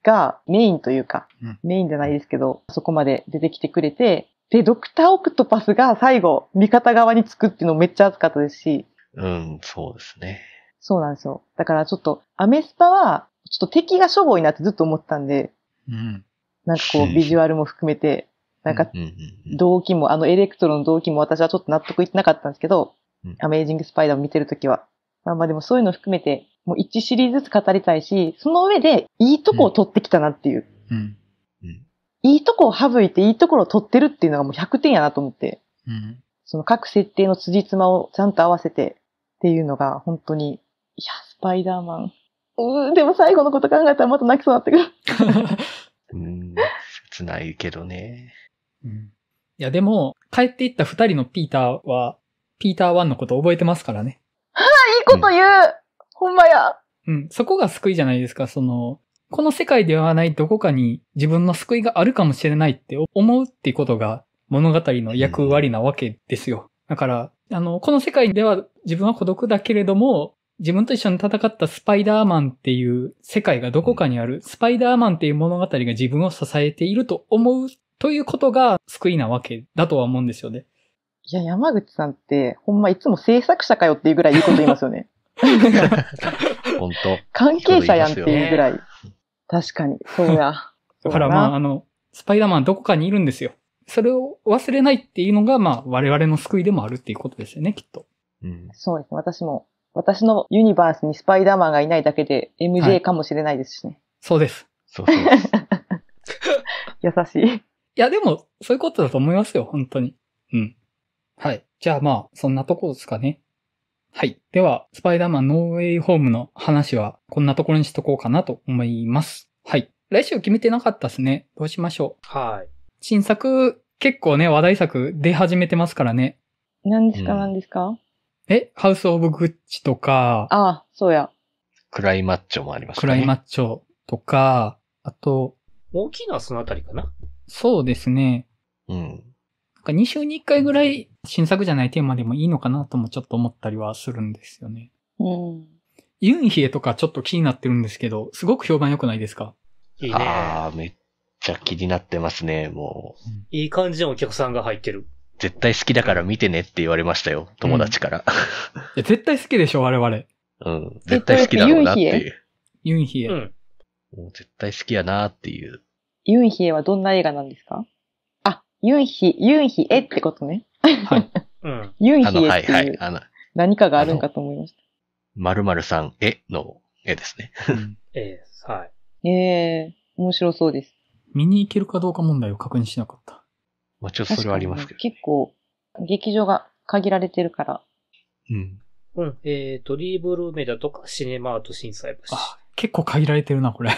がメインというか、うん、メインじゃないですけど、そこまで出てきてくれて、で、ドクターオクトパスが最後、味方側につくっていうのめっちゃ熱かったですし。うん、そうですね。そうなんですよ。だからちょっと、アメスパは、ちょっと敵がしょぼいなってずっと思ってたんで、うん、なんかこう、ビジュアルも含めて、なんか、動機も、あのエレクトロの動機も私はちょっと納得いってなかったんですけど、うん、アメージングスパイダーを見てるときは。まあまあでもそういうの含めて、もう一シリーズずつ語りたいし、その上でいいとこを取ってきたなっていう。うん。うん、いいとこを省いていいところを取ってるっていうのがもう100点やなと思って。うん。その各設定の辻褄をちゃんと合わせてっていうのが本当に、いや、スパイダーマン。うん、でも最後のこと考えたらまた泣きそうになってくる。うん、切ないけどね。うん。いや、でも、帰っていった二人のピーターは、ピーター1のこと覚えてますからね。こと言う、うん、ほんまや。うん、そこが救いじゃないですか、その、この世界ではないどこかに自分の救いがあるかもしれないって思うっていうことが物語の役割なわけですよ。だから、あの、この世界では自分は孤独だけれども、自分と一緒に戦ったスパイダーマンっていう世界がどこかにある、スパイダーマンっていう物語が自分を支えていると思うということが救いなわけだとは思うんですよね。いや、山口さんって、ほんまいつも制作者かよっていうぐらいいうこと言いますよね。本当。関係者やんっていうぐらい。確かに、そうや。だからまあ、あの、スパイダーマンどこかにいるんですよ。それを忘れないっていうのが、まあ、我々の救いでもあるっていうことですよね、きっと。うん、そうですね。私も、私のユニバースにスパイダーマンがいないだけで MJ かもしれないですしね。はい、そうです。そうそう 優しい。いや、でも、そういうことだと思いますよ、本当に。うん。はい。じゃあまあ、そんなところですかね。はい。では、スパイダーマンノーウェイホームの話はこんなところにしとこうかなと思います。はい。来週決めてなかったですね。どうしましょう。はい。新作、結構ね、話題作出始めてますからね。何ですか何ですか、えハウス・オブ・グッチとか。ああ、そうや。クライマッチョもありましたね。クライマッチョとか、あと。大きいのはそのあたりかなそうですね。うん。か2週に1回ぐらい新作じゃないテーマでもいいのかなともちょっと思ったりはするんですよね。うん。ユンヒエとかちょっと気になってるんですけど、すごく評判良くないですかいいね。ああ、めっちゃ気になってますね、もう。いい感じのお客さんが入ってる。絶対好きだから見てねって言われましたよ、友達から。うん、いや、絶対好きでしょ、我々。うん。絶対好きだろうなっていう。ユンヒエ。うん。もう絶対好きやなっていう。ユンヒエはどんな映画なんですかユンヒ、ユンヒエってことね。はい。うん、ユンヒエっていう何かがあるんかと思いました。まるまるさん絵の絵ですね。ええ、はい。ええー、面白そうです。見に行けるかどうか問題を確認しなかった。まあちょっとそれはありますけど、ね、結構、劇場が限られてるから。うん。うん。えっ、ー、と、リーブルーメダとかシネマート震災橋。あ、結構限られてるな、これ。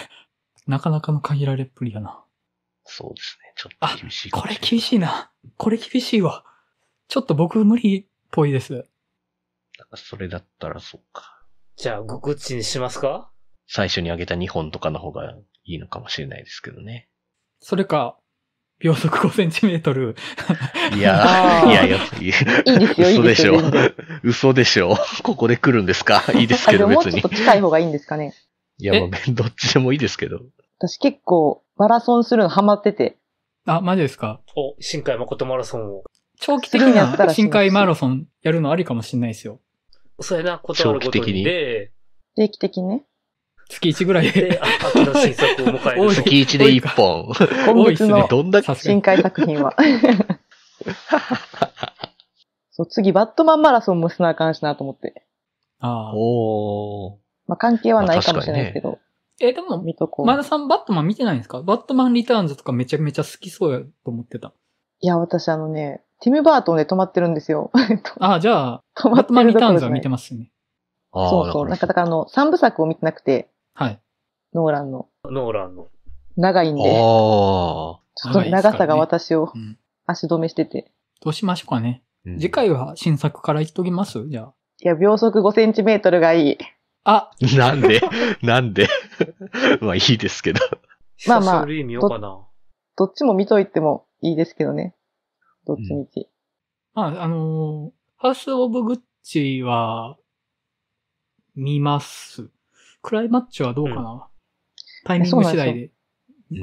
なかなかの限られっぷりやな。そうですね。ちょっと厳しいこれ厳しいな。これ厳しいわ。ちょっと僕無理っぽいです。それだったらそうか。じゃあ、グッチにしますか最初にあげた2本とかの方がいいのかもしれないですけどね。それか、秒速5センチメートル。いやいやいや、いい嘘でしょ。嘘でしょ。ここで来るんですかいいですけど、別に。もうちょっと近い方がいいんですかね。いや、まあ、どっちでもいいですけど。私結構マラソンするのハマってて。あ、マジですかお、新海誠マラソンを。長期的にやったら。深海マラソンやるのありかもしれないですよ。そうやな、ことあるごとにで。定期的にね。月1ぐらいで。秋の新作を迎える。月1で1本。今月の深海作品は。そう、次、バットマンマラソンもしなあかんしなと思って。ああ。おまあ、関係はないかもしれないですけど。え、でも、見とこう。前田さん、バットマン見てないんですかバットマンリターンズとかめちゃめちゃ好きそうやと思ってた。いや、私あのね、ティム・バートンで止まってるんですよ。あ、じゃあ、バットマンリターンズは見てますね。そうそう。なんかだからあの、三部作を見てなくて。はい。ノーランの。ノーランの。長いんで。ああ。ちょっと長さが私を足止めしてて。どうしましょうかね。次回は新作から言っときますじゃあ。いや、秒速5センチメートルがいい。あ なんでなんで まあいいですけど。まあまあ。見ようかな。どっちも見といてもいいですけどね。どっちみち。うん、まあ、あのー、ハウス・オブ・グッチは、見ます。クライマッチはどうかな、うん、タイミング次第で。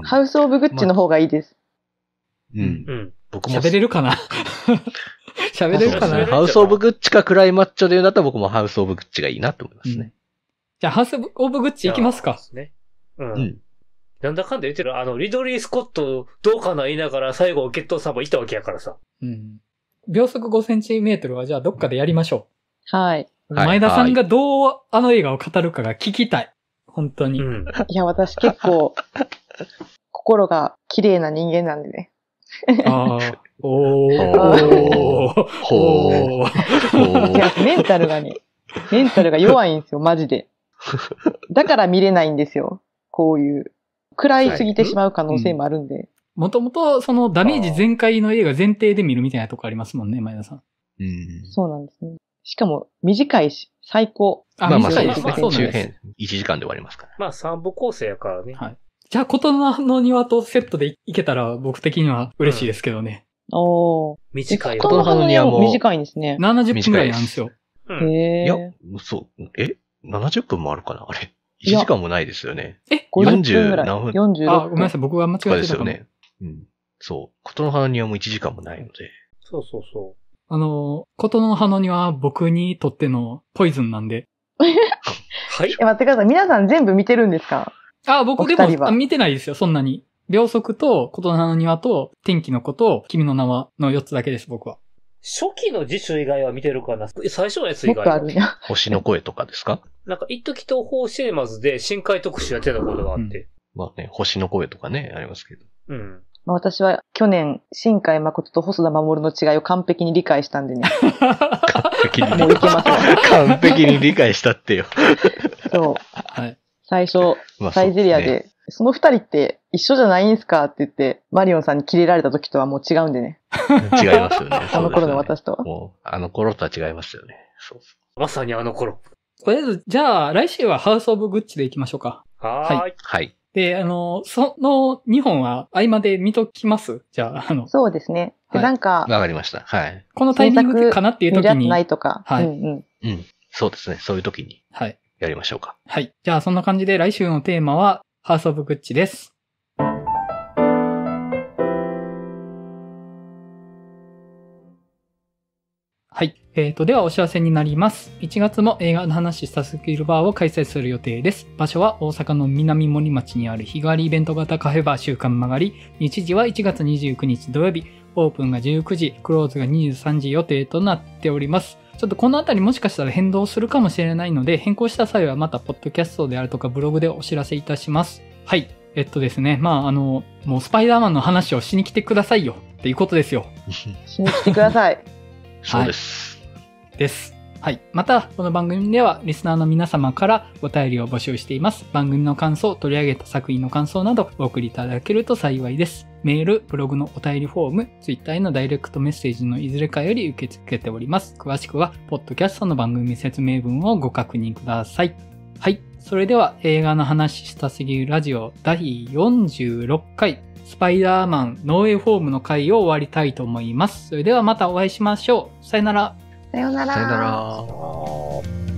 ハウス・オブ・グッチの方がいいです。まうん。うん。僕も。喋れるかな 喋れるかな、ハウス・オブ・グッチかクライマッチョで言うなだったら僕もハウス・オブ・グッチがいいなと思いますね。じゃあ、ハウス・オブ・グッチ行きますか。ですね。うん。うん、なんだかんだ言ってる、あの、リドリー・スコット、どうかな言いながら最後、ゲットサーバーいたわけやからさ。うん。秒速5センチメートルは、じゃあ、どっかでやりましょう。はい。前田さんがどうあの映画を語るかが聞きたい。本当に。うん、いや、私結構、心が綺麗な人間なんでね。ああ、おー、ほー。いや、メンタルがね、メンタルが弱いんですよ、マジで。だから見れないんですよ。こういう。暗いすぎてしまう可能性もあるんで。もともと、そのダメージ全開の映画前提で見るみたいなとこありますもんね、前田さん。うん。そうなんですね。しかも、短いし、最高。あ、まあまあ、そうですね。周辺、1時間で終わりますから。まあ、三部構成やからね。はい。じゃあ、琴の庭とセットでいけたら、僕的には嬉しいですけどね。うん、お短い。琴の葉の庭も。短いですね。70分くらいなんですよ。うん、へえ。いや、嘘。え70分もあるかなあれ。1時間もないですよね。え ?40 何分あ、ごめんなさい。僕は間違えてたですよね。うん。そう。ことの葉の庭も1時間もないので。そうそうそう。あの、ことの葉の庭僕にとってのポイズンなんで。はい。え、待ってください。皆さん全部見てるんですかあ、僕でも見てないですよ、そんなに。秒速と、ことの葉の庭と、天気のこと、君の名はの4つだけです、僕は。初期の辞書以外は見てるかな最初のやつ以外は。星の声とかですかなんか、一時東方シネマズで深海特集やってたことがあって。うん、まあね、星の声とかね、ありますけど。うん。まあ、私は去年、深海誠と細田守の違いを完璧に理解したんでね。完璧にもういま完璧に理解したってよ。そう。はい。最初、サイゼリアでその二人って一緒じゃないんすかって言って、マリオンさんにキレられた時とはもう違うんでね。違いますよね。あ の頃の私とは。もう、あの頃とは違いますよね。そうそう。まさにあの頃。とりあえず、じゃあ、来週はハウスオブグッチで行きましょうか。はい。はい。で、あの、その2本は合間で見ときますじゃあ、あの。そうですね。で、なんか。わかりました。はい。このタイミングかなっていう時に。ないとか。はい。うん、うん、うん。そうですね。そういう時に。はい。やりましょうか。はい。じゃあ、そんな感じで来週のテーマは、ハウスオブグッチです。はい。えっ、ー、と、ではお知らせになります。1月も映画の話したスキルバーを開催する予定です。場所は大阪の南森町にある日替わりイベント型カフェバー週間曲がり、日時は1月29日土曜日、オープンが19時、クローズが23時予定となっております。ちょっとこのあたりもしかしたら変動するかもしれないので、変更した際はまた、ポッドキャストであるとかブログでお知らせいたします。はい。えっとですね、まあ、あの、もうスパイダーマンの話をしに来てくださいよっていうことですよ。しに来てください。そうです、はい。です。はい。また、この番組では、リスナーの皆様からお便りを募集しています。番組の感想、取り上げた作品の感想など、お送りいただけると幸いです。メール、ブログのお便りフォーム、ツイッターへのダイレクトメッセージのいずれかより受け付けております。詳しくは、ポッドキャストの番組説明文をご確認ください。はい。それでは、映画の話したすぎるラジオ第46回、スパイダーマンノーエフォームの回を終わりたいと思います。それではまたお会いしましょう。さよなら。さよなら。さよなら。